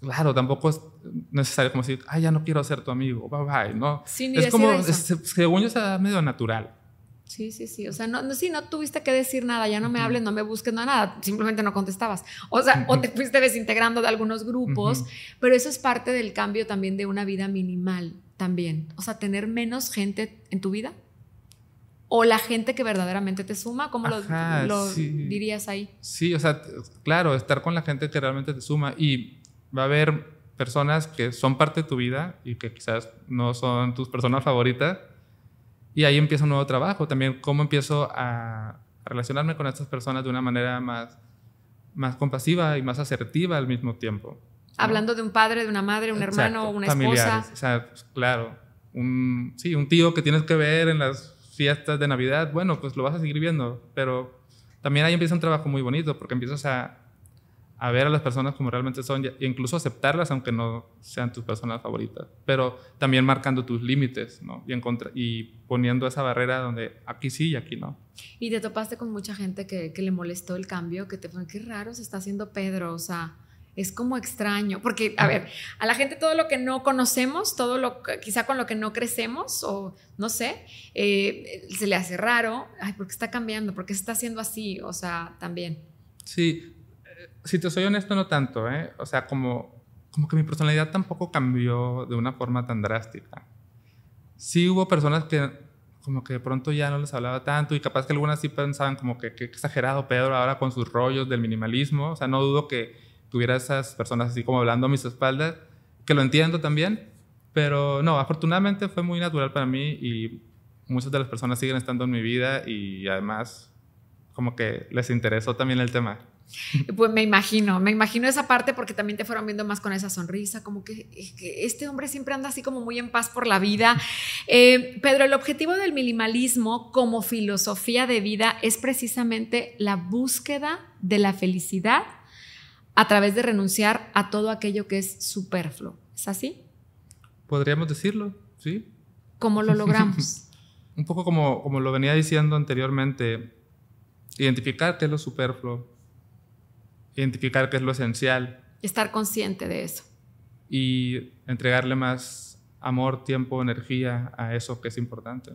claro, tampoco es necesario como decir, ay, ya no quiero ser tu amigo, bye bye, ¿no? es como, eso. Es, según yo, medio natural. Sí, sí, sí. O sea, no, no, sí, no tuviste que decir nada, ya no me hables, no me busques, no nada, simplemente no contestabas. O sea, o te fuiste desintegrando de algunos grupos, pero eso es parte del cambio también de una vida minimal también. O sea, tener menos gente en tu vida o la gente que verdaderamente te suma, ¿cómo lo, dirías ahí? Sí, o sea, claro, estar con la gente que realmente te suma y va a haber personas que son parte de tu vida y que quizás no son tus personas favoritas. Y ahí empieza un nuevo trabajo. También cómo empiezo a relacionarme con estas personas de una manera más, más compasiva y más asertiva al mismo tiempo. Hablando de un padre, de una madre, un hermano, una esposa. Pues, claro. Un, sí, un tío que tienes que ver en las fiestas de Navidad. Bueno, pues lo vas a seguir viendo. Pero también ahí empieza un trabajo muy bonito porque empiezas a a ver a las personas como realmente son e incluso aceptarlas aunque no sean tus personas favoritas, pero también marcando tus límites ¿no? y, y poniendo esa barrera donde aquí sí y aquí no. Y te topaste con mucha gente que, que le molestó el cambio, que te fue, qué raro se está haciendo Pedro, o sea, es como extraño, porque, a ver, a la gente todo lo que no conocemos, todo lo, quizá con lo que no crecemos o no sé, eh, se le hace raro, ay, ¿por está cambiando? porque se está haciendo así? O sea, también. Sí, si te soy honesto, no tanto, ¿eh? O sea, como, como que mi personalidad tampoco cambió de una forma tan drástica. Sí hubo personas que como que de pronto ya no les hablaba tanto y capaz que algunas sí pensaban como que, qué exagerado Pedro ahora con sus rollos del minimalismo. O sea, no dudo que tuviera esas personas así como hablando a mis espaldas, que lo entiendo también, pero no, afortunadamente fue muy natural para mí y muchas de las personas siguen estando en mi vida y además como que les interesó también el tema. Pues me imagino, me imagino esa parte porque también te fueron viendo más con esa sonrisa, como que, este hombre siempre anda así como muy en paz por la vida. Eh, Pedro, el objetivo del minimalismo como filosofía de vida es precisamente la búsqueda de la felicidad a través de renunciar a todo aquello que es superfluo. ¿Es así? Podríamos decirlo, sí. ¿Cómo lo logramos? Un poco como, como lo venía diciendo anteriormente, identificar lo superfluo identificar qué es lo esencial. Estar consciente de eso. Y entregarle más amor, tiempo, energía a eso que es importante.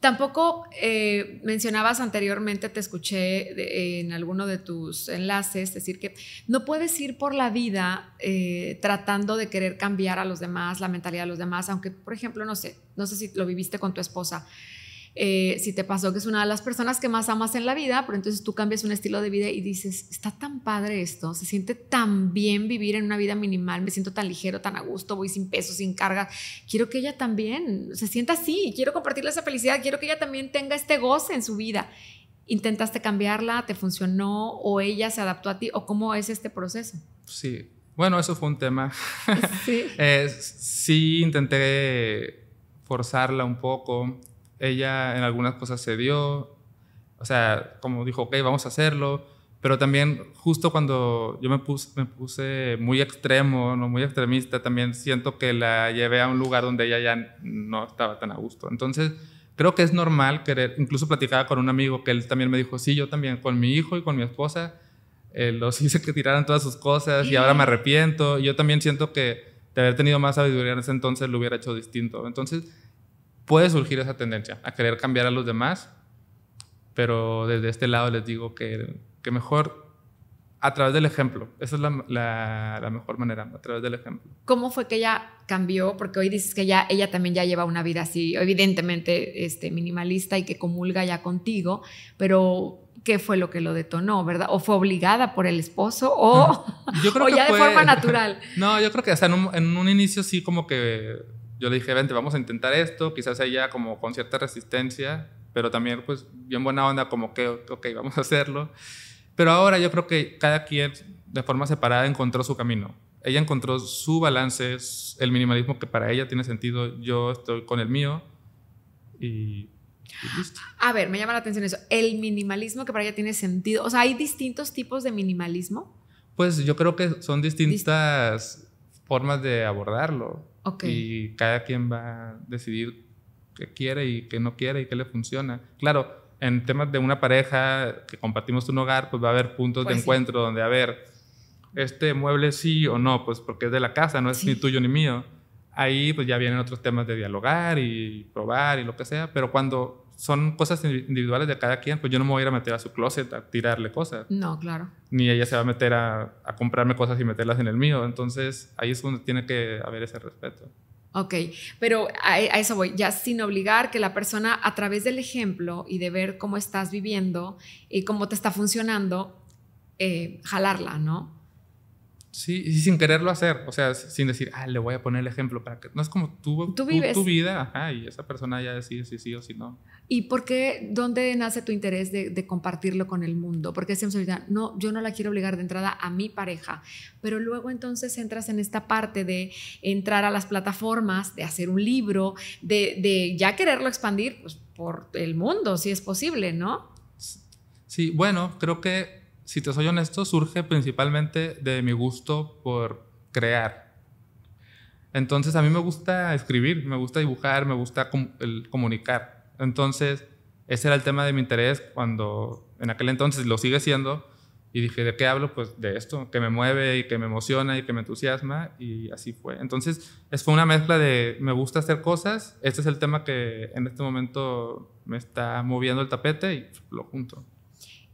Tampoco eh, mencionabas anteriormente, te escuché en alguno de tus enlaces, decir que no puedes ir por la vida eh, tratando de querer cambiar a los demás, la mentalidad de los demás, aunque, por ejemplo, no sé, no sé si lo viviste con tu esposa, eh, si te pasó que es una de las personas que más amas en la vida, pero entonces tú cambias un estilo de vida y dices, está tan padre esto, se siente tan bien vivir en una vida minimal, me siento tan ligero, tan a gusto, voy sin peso, sin carga, quiero que ella también se sienta así, quiero compartirle esa felicidad, quiero que ella también tenga este goce en su vida. ¿Intentaste cambiarla? ¿Te funcionó? ¿O ella se adaptó a ti? ¿O cómo es este proceso? Sí, bueno, eso fue un tema. Sí, eh, sí intenté forzarla un poco ella en algunas cosas cedió, o sea, como dijo, ok, vamos a hacerlo, pero también justo cuando yo me puse, muy extremo, no muy extremista, también siento que la llevé a un lugar donde ella ya no estaba tan a gusto. Entonces, creo que es normal querer, incluso platicaba con un amigo que él también me dijo, sí, yo también, con mi hijo y con mi esposa, eh, los hice que tiraran todas sus cosas y ahora me arrepiento. Yo también siento que de haber tenido más sabiduría en ese entonces lo hubiera hecho distinto. Entonces, puede surgir esa tendencia a querer cambiar a los demás, pero desde este lado les digo que, mejor a través del ejemplo. Esa es la, mejor manera, a través del ejemplo. ¿Cómo fue que ella cambió? Porque hoy dices que ya, ella también ya lleva una vida así, evidentemente este, minimalista y que comulga ya contigo, pero ¿qué fue lo que lo detonó, verdad? ¿O fue obligada por el esposo o, ya de forma natural? No, yo creo que o en un inicio sí como que yo le dije, vente, vamos a intentar esto, quizás ella como con cierta resistencia, pero también pues bien buena onda, como que, ok, vamos a hacerlo. Pero ahora yo creo que cada quien de forma separada encontró su camino. Ella encontró su balance, el minimalismo que para ella tiene sentido, yo estoy con el mío y a ver, me llama la atención eso. El minimalismo que para ella tiene sentido. O sea, hay distintos tipos de minimalismo. Pues yo creo que son distintas formas de abordarlo. Y cada quien va a decidir qué quiere y qué no quiere y qué le funciona. Claro, en temas de una pareja que compartimos un hogar, pues va a haber puntos de pues encuentro donde, a ver, este mueble sí o no, pues porque es de la casa, no es ni tuyo ni mío. Ahí pues ya vienen otros temas de dialogar y probar y lo que sea, pero cuando son cosas individuales de cada quien, pues yo no me voy a ir a meter a su closet a tirarle cosas. No, claro. Ni ella se va a meter a, comprarme cosas y meterlas en el mío. Entonces ahí es donde tiene que haber ese respeto. Ok, pero a, eso voy, ya sin obligar que la persona a través del ejemplo y de ver cómo estás viviendo y cómo te está funcionando, eh, jalarla, ¿no? Sí, sin quererlo hacer, o sea, sin decir, ah, le voy a poner el ejemplo para que no es como tú, tu vida, ajá, y esa persona ya decide si sí o si no. ¿Y por qué, dónde nace tu interés de, compartirlo con el mundo? Porque decimos ahorita, no, yo no la quiero obligar de entrada a mi pareja, pero luego entonces entras en esta parte de entrar a las plataformas, de hacer un libro, de, ya quererlo expandir pues, por el mundo, si es posible, ¿no? Sí, bueno, creo que si te soy honesto, surge principalmente de mi gusto por crear. Entonces a mí me gusta escribir, me gusta dibujar, me gusta comunicar. Entonces ese era el tema de mi interés cuando en aquel entonces lo sigue siendo y dije, ¿de qué hablo? Pues de esto, que me mueve y que me emociona y que me entusiasma y así fue. Entonces es, fue una mezcla de me gusta hacer cosas, este es el tema que en este momento me está moviendo el tapete y lo junto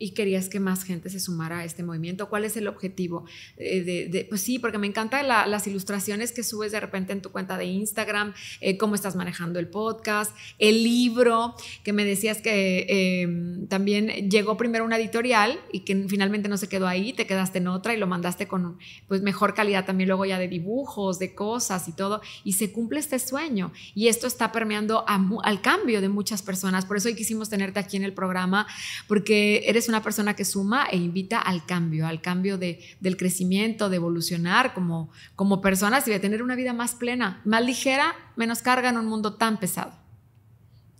y querías que más gente se sumara a este movimiento. ¿Cuál es el objetivo? Eh, de, pues sí, porque me encantan las ilustraciones que subes de repente en tu cuenta de Instagram, eh, cómo estás manejando el podcast, el libro, que me decías que em, también llegó primero una editorial y que finalmente no se quedó ahí, te quedaste en otra y lo mandaste con pues mejor calidad también luego ya de dibujos, de cosas y todo, y se cumple este sueño. Y esto está permeando al cambio de muchas personas. Por eso hoy quisimos tenerte aquí en el programa, porque eres una una persona que suma e invita al cambio, al cambio de, del crecimiento, de evolucionar como, como personas y de tener una vida más plena, más ligera, menos carga en un mundo tan pesado.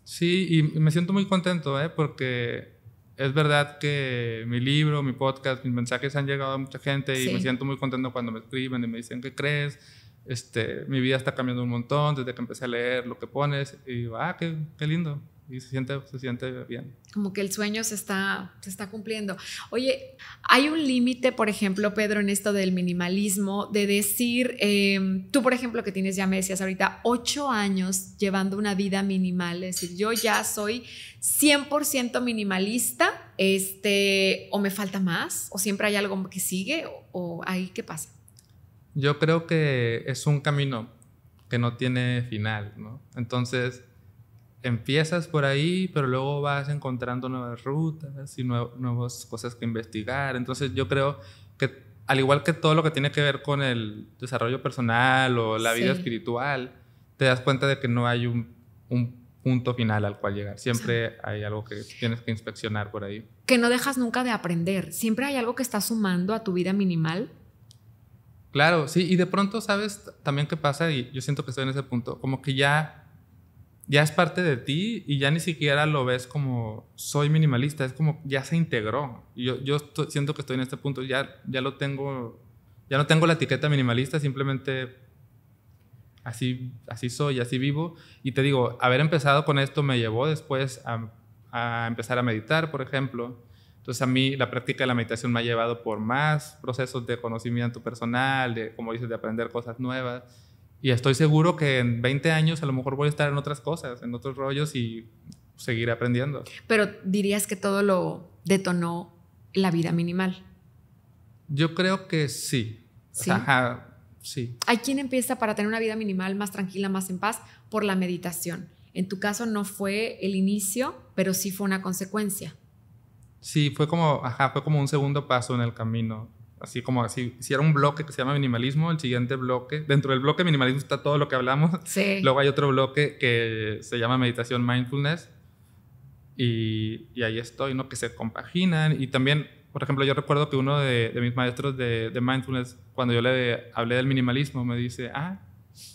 Sí, y me siento muy contento, ¿eh? porque es verdad que mi libro, mi podcast, mis mensajes han llegado a mucha gente y me siento muy contento cuando me escriben y me dicen, ¿qué crees? Este, mi vida está cambiando un montón desde que empecé a leer lo que pones y, ah, qué, qué lindo y se siente, se siente bien. Como que el sueño se está, se está cumpliendo. Oye, hay un límite, por ejemplo, Pedro, en esto del minimalismo, de decir, em, tú, por ejemplo, que tienes, ya me decías ahorita, ocho años llevando una vida minimal, es decir, yo ya soy 100% minimalista, este, o me falta más, o siempre hay algo que sigue, o, o ahí qué pasa. Yo creo que es un camino que no tiene final, ¿no? Entonces, empiezas por ahí, pero luego vas encontrando nuevas rutas y nuevas cosas que investigar. Entonces yo creo que al igual que todo lo que tiene que ver con el desarrollo personal o la vida espiritual, te das cuenta de que no hay un, punto final al cual llegar. Siempre hay algo que tienes que inspeccionar por ahí. Que no dejas nunca de aprender. Siempre hay algo que está sumando a tu vida minimal. Claro, sí. Y de pronto, ¿sabes? También qué pasa, y yo siento que estoy en ese punto, como que ya ya es parte de ti y ya ni siquiera lo ves como soy minimalista, es como ya se integró. Yo, yo siento que estoy en este punto, ya, ya lo tengo, ya no tengo la etiqueta minimalista, simplemente así, así soy, así vivo. Y te digo, haber empezado con esto me llevó después a, a empezar a meditar, por ejemplo. Entonces a mí la práctica de la meditación me ha llevado por más procesos de conocimiento personal, de, como dices, de aprender cosas nuevas y estoy seguro que en 20 años a lo mejor voy a estar en otras cosas, en otros rollos y seguir aprendiendo. Pero dirías que todo lo detonó la vida minimal. Yo creo que sí. sí. Hay quien empieza para tener una vida minimal más tranquila, más en paz, por la meditación. En tu caso no fue el inicio, pero sí fue una consecuencia. Sí, fue como, ajá, fue como un segundo paso en el camino así como así, hiciera un bloque que se llama minimalismo, el siguiente bloque, dentro del bloque minimalismo está todo lo que hablamos, luego hay otro bloque que se llama meditación mindfulness y, ahí estoy, ¿no? Que se compaginan y también, por ejemplo, yo recuerdo que uno de, mis maestros de, de, mindfulness, cuando yo le hablé del minimalismo, me dice, ah,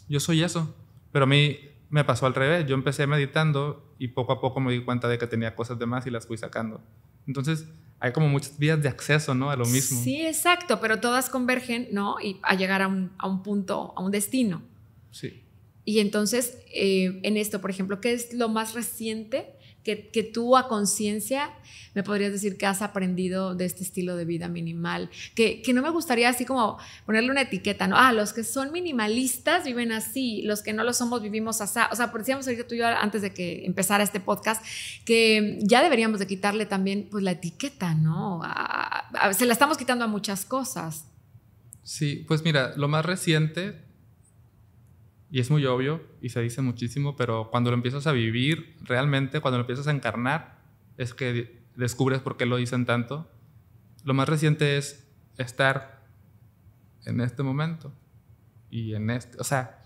yo soy eso, pero a mí me pasó al revés, yo empecé meditando y poco a poco me di cuenta de que tenía cosas de más y las fui sacando. Entonces, hay como muchas vías de acceso, ¿no? A lo mismo. Sí, exacto, pero todas convergen, ¿no? Y a llegar a un, punto, a un destino. Sí. Y entonces, eh, en esto, por ejemplo, ¿qué es lo más reciente que, tú a conciencia me podrías decir que has aprendido de este estilo de vida minimal, que, no me gustaría así como ponerle una etiqueta, ¿no? Ah, los que son minimalistas viven así, los que no lo somos vivimos así. O sea, por decíamos ahorita tú y yo antes de que empezara este podcast, que ya deberíamos de quitarle también pues la etiqueta, ¿no? se la estamos quitando a muchas cosas. Sí, pues mira, lo más reciente y es muy obvio y se dice muchísimo, pero cuando lo empiezas a vivir realmente, cuando lo empiezas a encarnar, es que descubres por qué lo dicen tanto. Lo más reciente es estar en este momento y en este, o sea,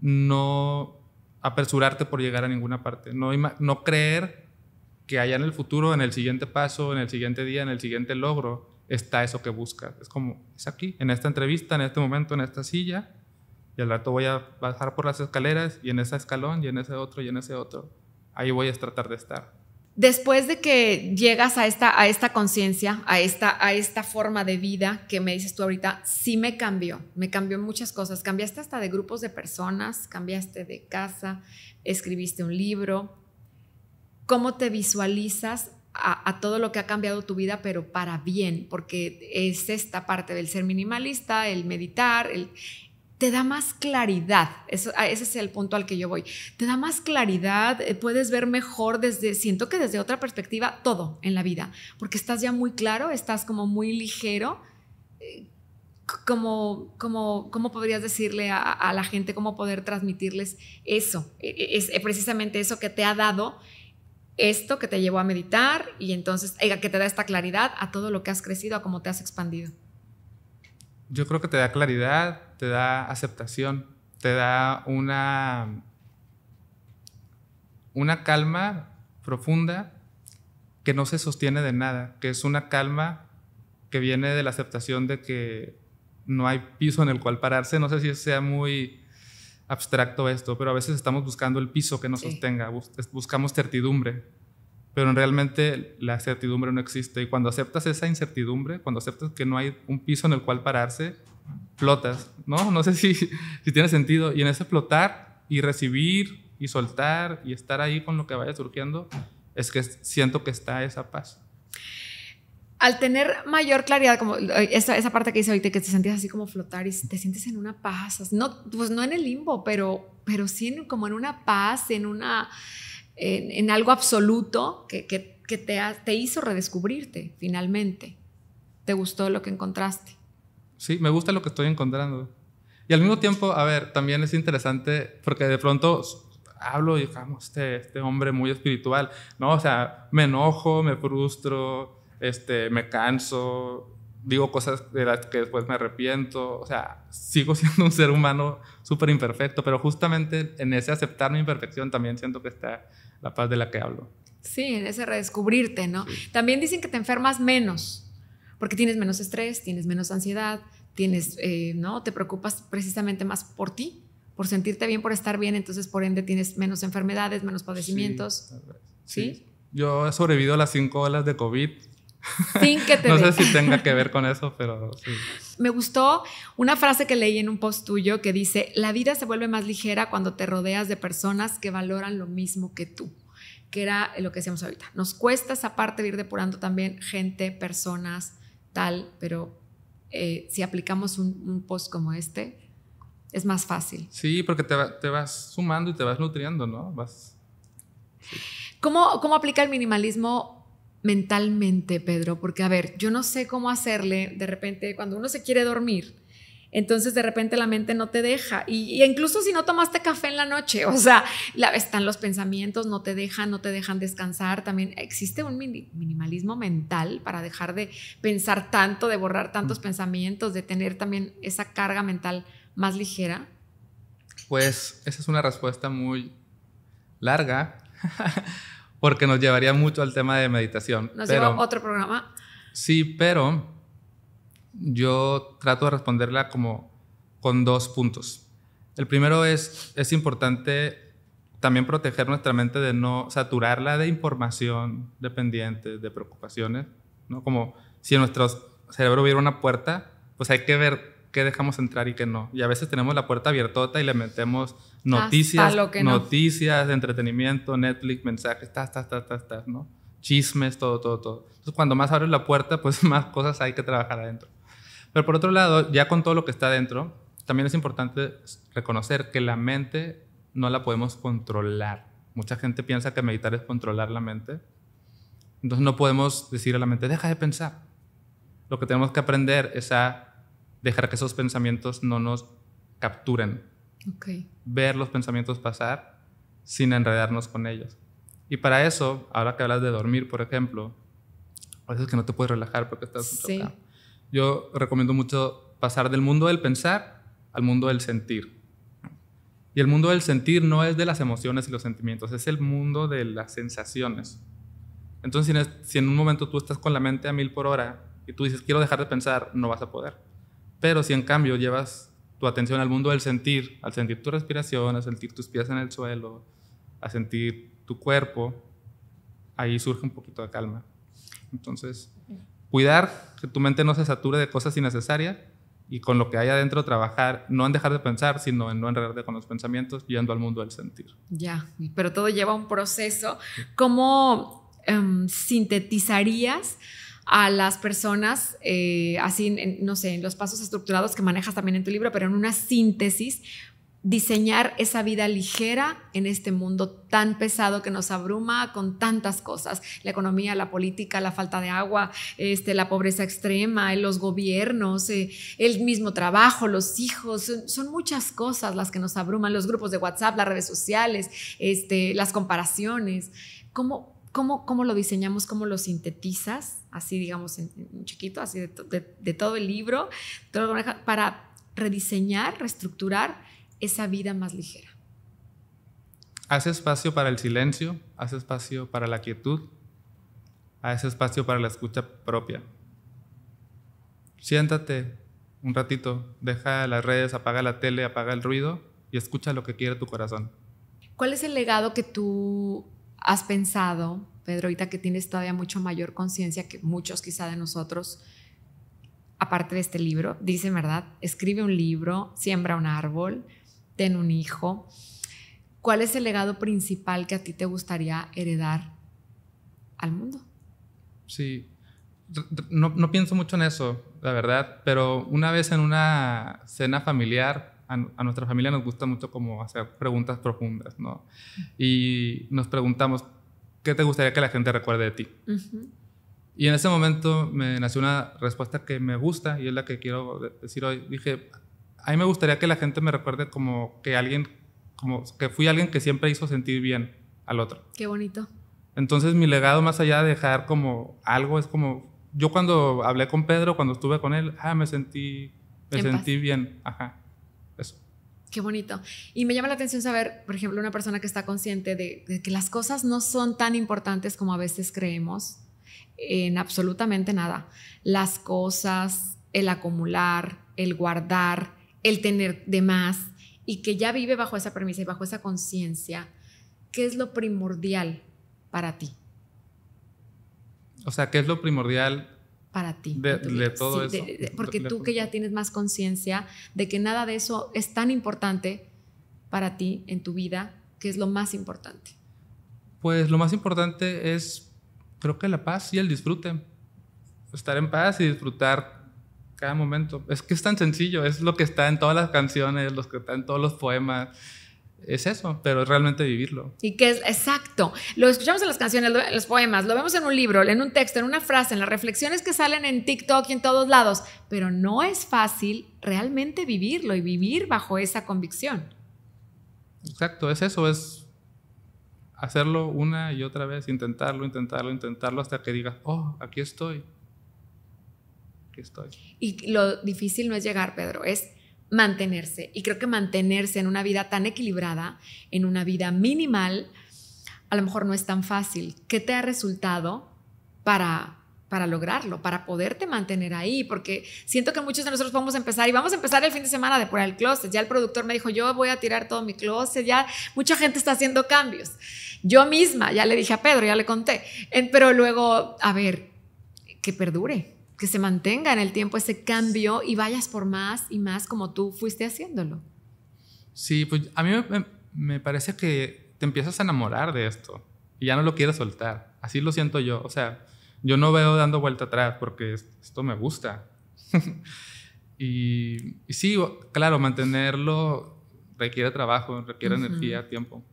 no apresurarte por llegar a ninguna parte, no, no creer que allá en el futuro, en el siguiente paso, en el siguiente día, en el siguiente logro, está eso que buscas. Es como, es aquí, en esta entrevista, en este momento, en esta silla, y al rato voy a bajar por las escaleras y en ese escalón y en ese otro y en ese otro. Ahí voy a tratar de estar. Después de que llegas a esta, a esta conciencia, a esta, a esta forma de vida que me dices tú ahorita, sí me cambió, me cambió muchas cosas. Cambiaste hasta de grupos de personas, cambiaste de casa, escribiste un libro. ¿Cómo te visualizas a, todo lo que ha cambiado tu vida, pero para bien, porque es esta parte del ser minimalista, el meditar, el, te da más claridad. Ah, ese es el punto al que yo voy. Te da más claridad, eh, puedes ver mejor desde, siento que desde otra perspectiva, todo en la vida, porque estás ya muy claro, estás como muy ligero. Eh, ¿Cómo, como, cómo podrías decirle a, la gente, cómo poder transmitirles eso? E, e, es, eh, precisamente eso que te ha dado esto que te llevó a meditar y entonces que te da esta claridad a todo lo que has crecido, a cómo te has expandido yo creo que te da claridad, te da aceptación, te da una, una calma profunda que no se sostiene de nada, que es una calma que viene de la aceptación de que no hay piso en el cual pararse. No sé si sea muy abstracto esto, pero a veces estamos buscando el piso que nos sostenga, buscamos certidumbre pero realmente la certidumbre no existe. Y cuando aceptas esa incertidumbre, cuando aceptas que no hay un piso en el cual pararse, flotas, ¿no? No sé si, si tiene sentido. Y en ese flotar y recibir y soltar y estar ahí con lo que vaya surgiendo, es que siento que está esa paz. Al tener mayor claridad, como eh, esa, esa parte que dice ahorita, que te sentías así como flotar y te sientes en una paz, no, pues no en el limbo, pero, pero sí como en una paz, en una en, algo absoluto que, te, te hizo redescubrirte finalmente. ¿Te gustó lo que encontraste? Sí, me gusta lo que estoy encontrando. Y al mismo tiempo, a ver, también es interesante porque de pronto hablo y digamos, este, este hombre muy espiritual, ¿no? O sea, me enojo, me frustro, este, me canso, digo cosas de las que después me arrepiento, o sea, sigo siendo un ser humano súper imperfecto, pero justamente en ese aceptar mi imperfección también siento que está la paz de la que hablo. Sí, en ese redescubrirte, ¿no? También dicen que te enfermas menos, porque tienes menos estrés, tienes menos ansiedad, tienes, eh, ¿no? Te preocupas precisamente más por ti, por sentirte bien, por estar bien, entonces por ende tienes menos enfermedades, menos padecimientos. ¿Sí? sí. Yo he sobrevivido a las cinco olas de COVID sin que te No sé si tenga que ver con eso, pero sí. Me gustó una frase que leí en un post tuyo que dice, la vida se vuelve más ligera cuando te rodeas de personas que valoran lo mismo que tú que era lo que decíamos ahorita. Nos cuesta esa parte de ir depurando también gente, personas, tal, pero eh, si aplicamos un, post como este, es más fácil. Sí, porque te, vas sumando y te vas nutriendo, ¿no? Vas, ¿Cómo, ¿Cómo aplica el minimalismo mentalmente, Pedro, porque a ver, yo no sé cómo hacerle de repente cuando uno se quiere dormir. Entonces de repente la mente no te deja. Y, incluso si no tomaste café en la noche, o sea, están los pensamientos, no te dejan, no te dejan descansar. También existe un minimalismo mental para dejar de pensar tanto, de borrar tantos mm. pensamientos, de tener también esa carga mental más ligera. Pues esa es una respuesta muy larga. porque nos llevaría mucho al tema de meditación. Nos pero, lleva otro programa. Sí, pero yo trato de responderla como con dos puntos. El primero es, es importante también proteger nuestra mente de no saturarla de información dependiente, de preocupaciones, ¿no? Como si en nuestro cerebro hubiera una puerta, pues hay que ver qué dejamos entrar y qué no. Y a veces tenemos la puerta abiertota y le metemos noticias, noticias, de entretenimiento, Netflix, mensajes, ¿no? Chismes, todo, todo, todo. Entonces, cuando más abres la puerta, pues más cosas hay que trabajar adentro. Pero por otro lado, ya con todo lo que está adentro, también es importante reconocer que la mente no la podemos controlar. Mucha gente piensa que meditar es controlar la mente. Entonces no podemos decir a la mente, deja de pensar. Lo que tenemos que aprender es a dejar que esos pensamientos no nos capturen. Ver los pensamientos pasar sin enredarnos con ellos. Y para eso, ahora que hablas de dormir, por ejemplo, a veces que no te puedes relajar porque estás sí. Yo recomiendo mucho pasar del mundo del pensar al mundo del sentir. Y el mundo del sentir no es de las emociones y los sentimientos, es el mundo de las sensaciones. Entonces, si en un momento tú estás con la mente a mil por hora y tú dices, quiero dejar de pensar, no vas a poder. Pero si en cambio llevas tu atención al mundo del sentir, al sentir tu respiración, a sentir tus pies en el suelo, a sentir tu cuerpo, ahí surge un poquito de calma. Entonces, cuidar que tu mente no se sature de cosas innecesarias y con lo que hay adentro trabajar, no en dejar de pensar, sino en no enredarte con los pensamientos, yendo al mundo del sentir. Ya, pero todo lleva un proceso. ¿Cómo em, sintetizarías? a las personas, eh, así, no sé, en los pasos estructurados que manejas también en tu libro, pero en una síntesis, diseñar esa vida ligera en este mundo tan pesado que nos abruma con tantas cosas, la economía, la política, la falta de agua, este, la pobreza extrema, los gobiernos, eh, el mismo trabajo, los hijos, son, muchas cosas las que nos abruman, los grupos de WhatsApp, las redes sociales, este, las comparaciones. ¿Cómo, ¿Cómo, lo diseñamos? ¿Cómo lo sintetizas? Así, digamos, en, chiquito, así de, todo el libro, para rediseñar, reestructurar esa vida más ligera. Hace espacio para el silencio, hace espacio para la quietud, hace espacio para la escucha propia. Siéntate un ratito, deja las redes, apaga la tele, apaga el ruido y escucha lo que quiere tu corazón. ¿Cuál es el legado que tú ¿Has pensado, Pedro, que tienes todavía mucho mayor conciencia que muchos quizá de nosotros, aparte de este libro, dice, ¿verdad? Escribe un libro, siembra un árbol, ten un hijo. ¿Cuál es el legado principal que a ti te gustaría heredar al mundo? Sí, no pienso mucho en eso, la verdad, pero una vez en una cena familiar a, nuestra familia nos gusta mucho como hacer preguntas profundas, ¿no? Y nos preguntamos, ¿qué te gustaría que la gente recuerde de ti? Y en ese momento me nació una respuesta que me gusta y es la que quiero decir hoy. Dije, a mí me gustaría que la gente me recuerde como que alguien, como que fui alguien que siempre hizo sentir bien al otro. Qué bonito. Entonces mi legado más allá de dejar como algo es como yo cuando hablé con Pedro, cuando estuve con él, ah, me sentí, me sentí bien, ajá. Qué bonito. Y me llama la atención saber, por ejemplo, una persona que está consciente de, que las cosas no son tan importantes como a veces creemos en absolutamente nada. Las cosas, el acumular, el guardar, el tener de más, y que ya vive bajo esa premisa y bajo esa conciencia, ¿qué es lo primordial para ti? O sea, ¿qué es lo primordial para ti. De, todo eso. porque tú que ya tienes más conciencia de que nada de eso es tan importante para ti en tu vida, que es lo más importante. Pues lo más importante es, creo que la paz y el disfrute. Estar en paz y disfrutar cada momento. Es que es tan sencillo, es lo que está en todas las canciones, lo que está en todos los poemas es eso, pero es realmente vivirlo. Y que es exacto. Lo escuchamos en las canciones, en los poemas, lo vemos en un libro, en un texto, en una frase, en las reflexiones que salen en TikTok y en todos lados, pero no es fácil realmente vivirlo y vivir bajo esa convicción. Exacto, es eso, es hacerlo una y otra vez, intentarlo, intentarlo, intentarlo hasta que digas, oh, aquí estoy. Aquí estoy. Y lo difícil no es llegar, Pedro, es mantenerse. Y creo que mantenerse en una vida tan equilibrada, en una vida minimal, a lo mejor no es tan fácil. ¿Qué te ha resultado para para lograrlo, para poderte mantener ahí, porque siento que muchos de nosotros vamos a empezar y vamos a empezar el fin de semana de por el closet. Ya el productor me dijo, yo voy a tirar todo mi closet, ya mucha gente está haciendo cambios. Yo misma, ya le dije a Pedro, ya le conté, pero luego, a ver, que perdure, que se mantenga en el tiempo ese cambio y vayas por más y más como tú fuiste haciéndolo. Sí, pues a mí me, parece que te empiezas a enamorar de esto y ya no lo quieres soltar. Así lo siento yo. O sea, yo no veo dando vuelta atrás porque esto me gusta. y, y, sí, claro, mantenerlo requiere trabajo, requiere energía, tiempo.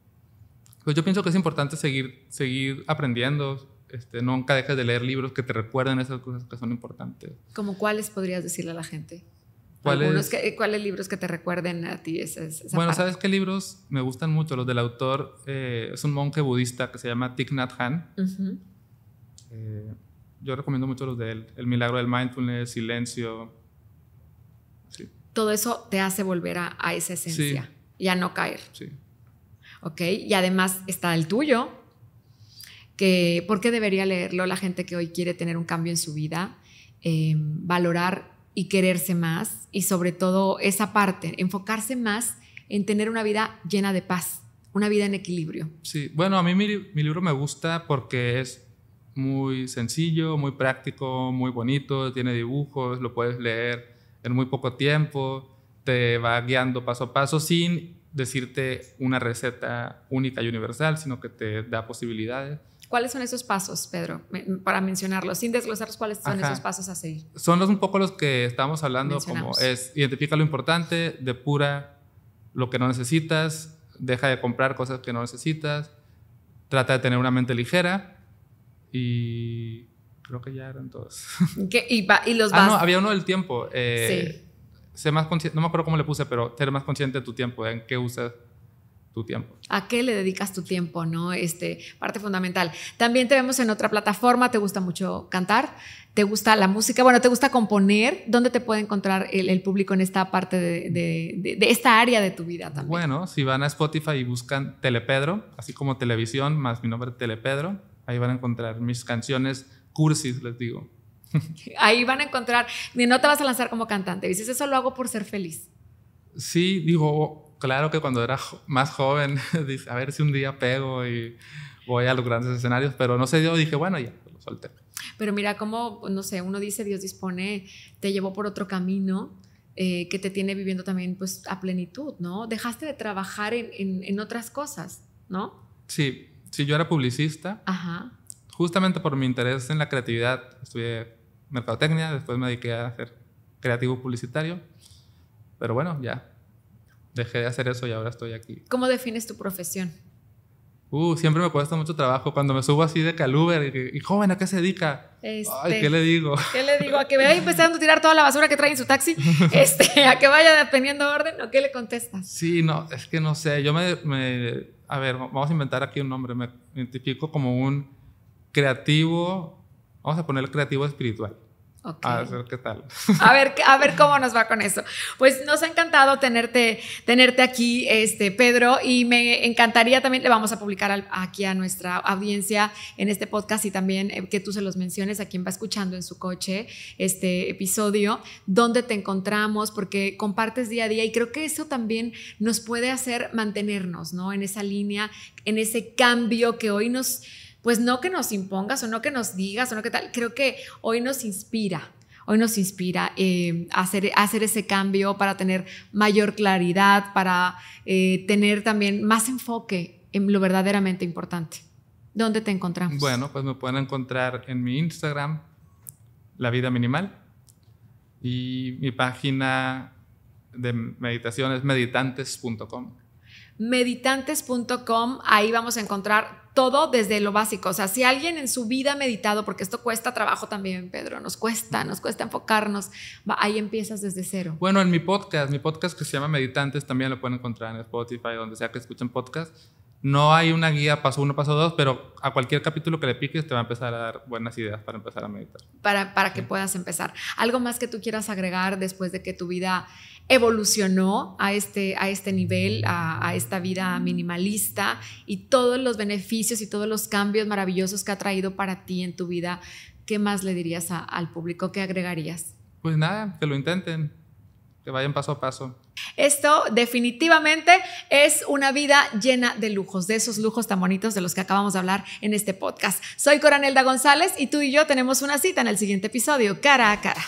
Pues yo pienso que es importante seguir, seguir aprendiendo, este, nunca dejes de leer libros que te recuerden esas cosas que son importantes. ¿Como cuáles podrías decirle a la gente? Eh, ¿Cuáles? libros que te recuerden a ti? Esa, bueno, ¿sabes qué libros me gustan mucho? Los del autor, eh, es un monje budista que se llama Thich Nhat Hanh. Eh, yo recomiendo mucho los de él. El milagro del mindfulness, silencio. Todo eso te hace volver a, esa esencia y a no caer. Sí. Ok, y además está el tuyo, por qué debería leerlo la gente que hoy quiere tener un cambio en su vida, em, valorar y quererse más y sobre todo esa parte, enfocarse más en tener una vida llena de paz, una vida en equilibrio. Sí, bueno, a mí mi, mi libro me gusta porque es muy sencillo, muy práctico, muy bonito, tiene dibujos, lo puedes leer en muy poco tiempo, te va guiando paso a paso sin decirte una receta única y universal, sino que te da posibilidades. ¿Cuáles son esos pasos, Pedro, para mencionarlos, sin desglosarlos, cuáles son esos pasos a seguir? Son los un poco los que estamos hablando, como es identifica lo importante, depura lo que no necesitas, deja de comprar cosas que no necesitas, trata de tener una mente ligera y creo que ya eran todos. ¿Y, los vas? Ah, no, había uno del tiempo. Eh, sí. Sé más no me acuerdo cómo le puse, pero ser más consciente de tu tiempo, en qué usas tu tiempo. ¿A qué le dedicas tu tiempo, no? Este, parte fundamental. También te vemos en otra plataforma, te gusta mucho cantar, te gusta la música, bueno, te gusta componer. ¿Dónde te puede encontrar el, público en esta parte de, esta área de tu vida también? Bueno, si van a Spotify y buscan Telepedro, así como televisión, más mi nombre Telepedro, ahí van a encontrar mis canciones cursis, les digo. Ahí van a encontrar, no te vas a lanzar como cantante, dices, eso lo hago por ser feliz. Sí, digo, claro que cuando era más joven, a ver si un día pego y voy a los grandes escenarios, pero no sé, dio, dije, bueno, ya, lo solté. Pero mira cómo, no sé, uno dice, Dios dispone, te llevó por otro camino. Eh, que te tiene viviendo también pues a plenitud, ¿no? Dejaste de trabajar en, otras cosas, ¿no? Sí, sí, yo era publicista. Justamente por mi interés en la creatividad, estudié mercadotecnia, después me dediqué a hacer creativo publicitario, pero bueno, ya dejé de hacer eso y ahora estoy aquí. ¿Cómo defines tu profesión? Uh, siempre me cuesta mucho trabajo. Cuando me subo así de caluber y, joven, ¿a qué se dedica? Ay, ¿qué este, le digo? ¿Qué le digo? ¿A que vaya empezando a tirar toda la basura que trae en su taxi? Este, ¿A que vaya teniendo orden? ¿O qué le contestas? Sí, no, es que no sé. Yo me, me a ver, vamos a inventar aquí un nombre. Me identifico como un creativo, vamos a poner creativo espiritual. A ver qué tal. A ver, a ver cómo nos va con eso. Pues nos ha encantado tenerte, tenerte aquí, este, Pedro, y me encantaría también, le vamos a publicar aquí a nuestra audiencia en este podcast y también eh, que tú se los menciones a quien va escuchando en su coche este episodio, dónde te encontramos, porque compartes día a día y creo que eso también nos puede hacer mantenernos, ¿no? En esa línea, en ese cambio que hoy nos pues no que nos impongas o no que nos digas o no que tal, creo que hoy nos inspira. Hoy nos inspira eh, a hacer, hacer ese cambio para tener mayor claridad, para eh, tener también más enfoque en lo verdaderamente importante. ¿Dónde te encontramos? Bueno, pues me pueden encontrar en mi Instagram, La Vida Minimal, y mi página de meditaciones es meditantes.com. Meditantes.com, ahí vamos a encontrar todo desde lo básico. O sea, si alguien en su vida ha meditado, porque esto cuesta trabajo también, Pedro, nos cuesta, nos cuesta enfocarnos, ahí empiezas desde cero. Bueno, en mi podcast, mi podcast que se llama Meditantes, también lo pueden encontrar en Spotify, donde sea que escuchen podcast. No hay una guía paso uno, paso dos, pero a cualquier capítulo que le piques te va a empezar a dar buenas ideas para empezar a meditar. Para, para que puedas empezar. ¿Algo más que tú quieras agregar después de que tu vida evolucionó a este, a este nivel, a, esta vida minimalista y todos los beneficios y todos los cambios maravillosos que ha traído para ti en tu vida, ¿qué más le dirías al público? ¿Qué agregarías? Pues nada, que lo intenten, que vayan paso a paso. Esto definitivamente es una vida llena de lujos, de esos lujos tan bonitos de los que acabamos de hablar en este podcast. Soy Coranelda González y tú y yo tenemos una cita en el siguiente episodio, cara a cara.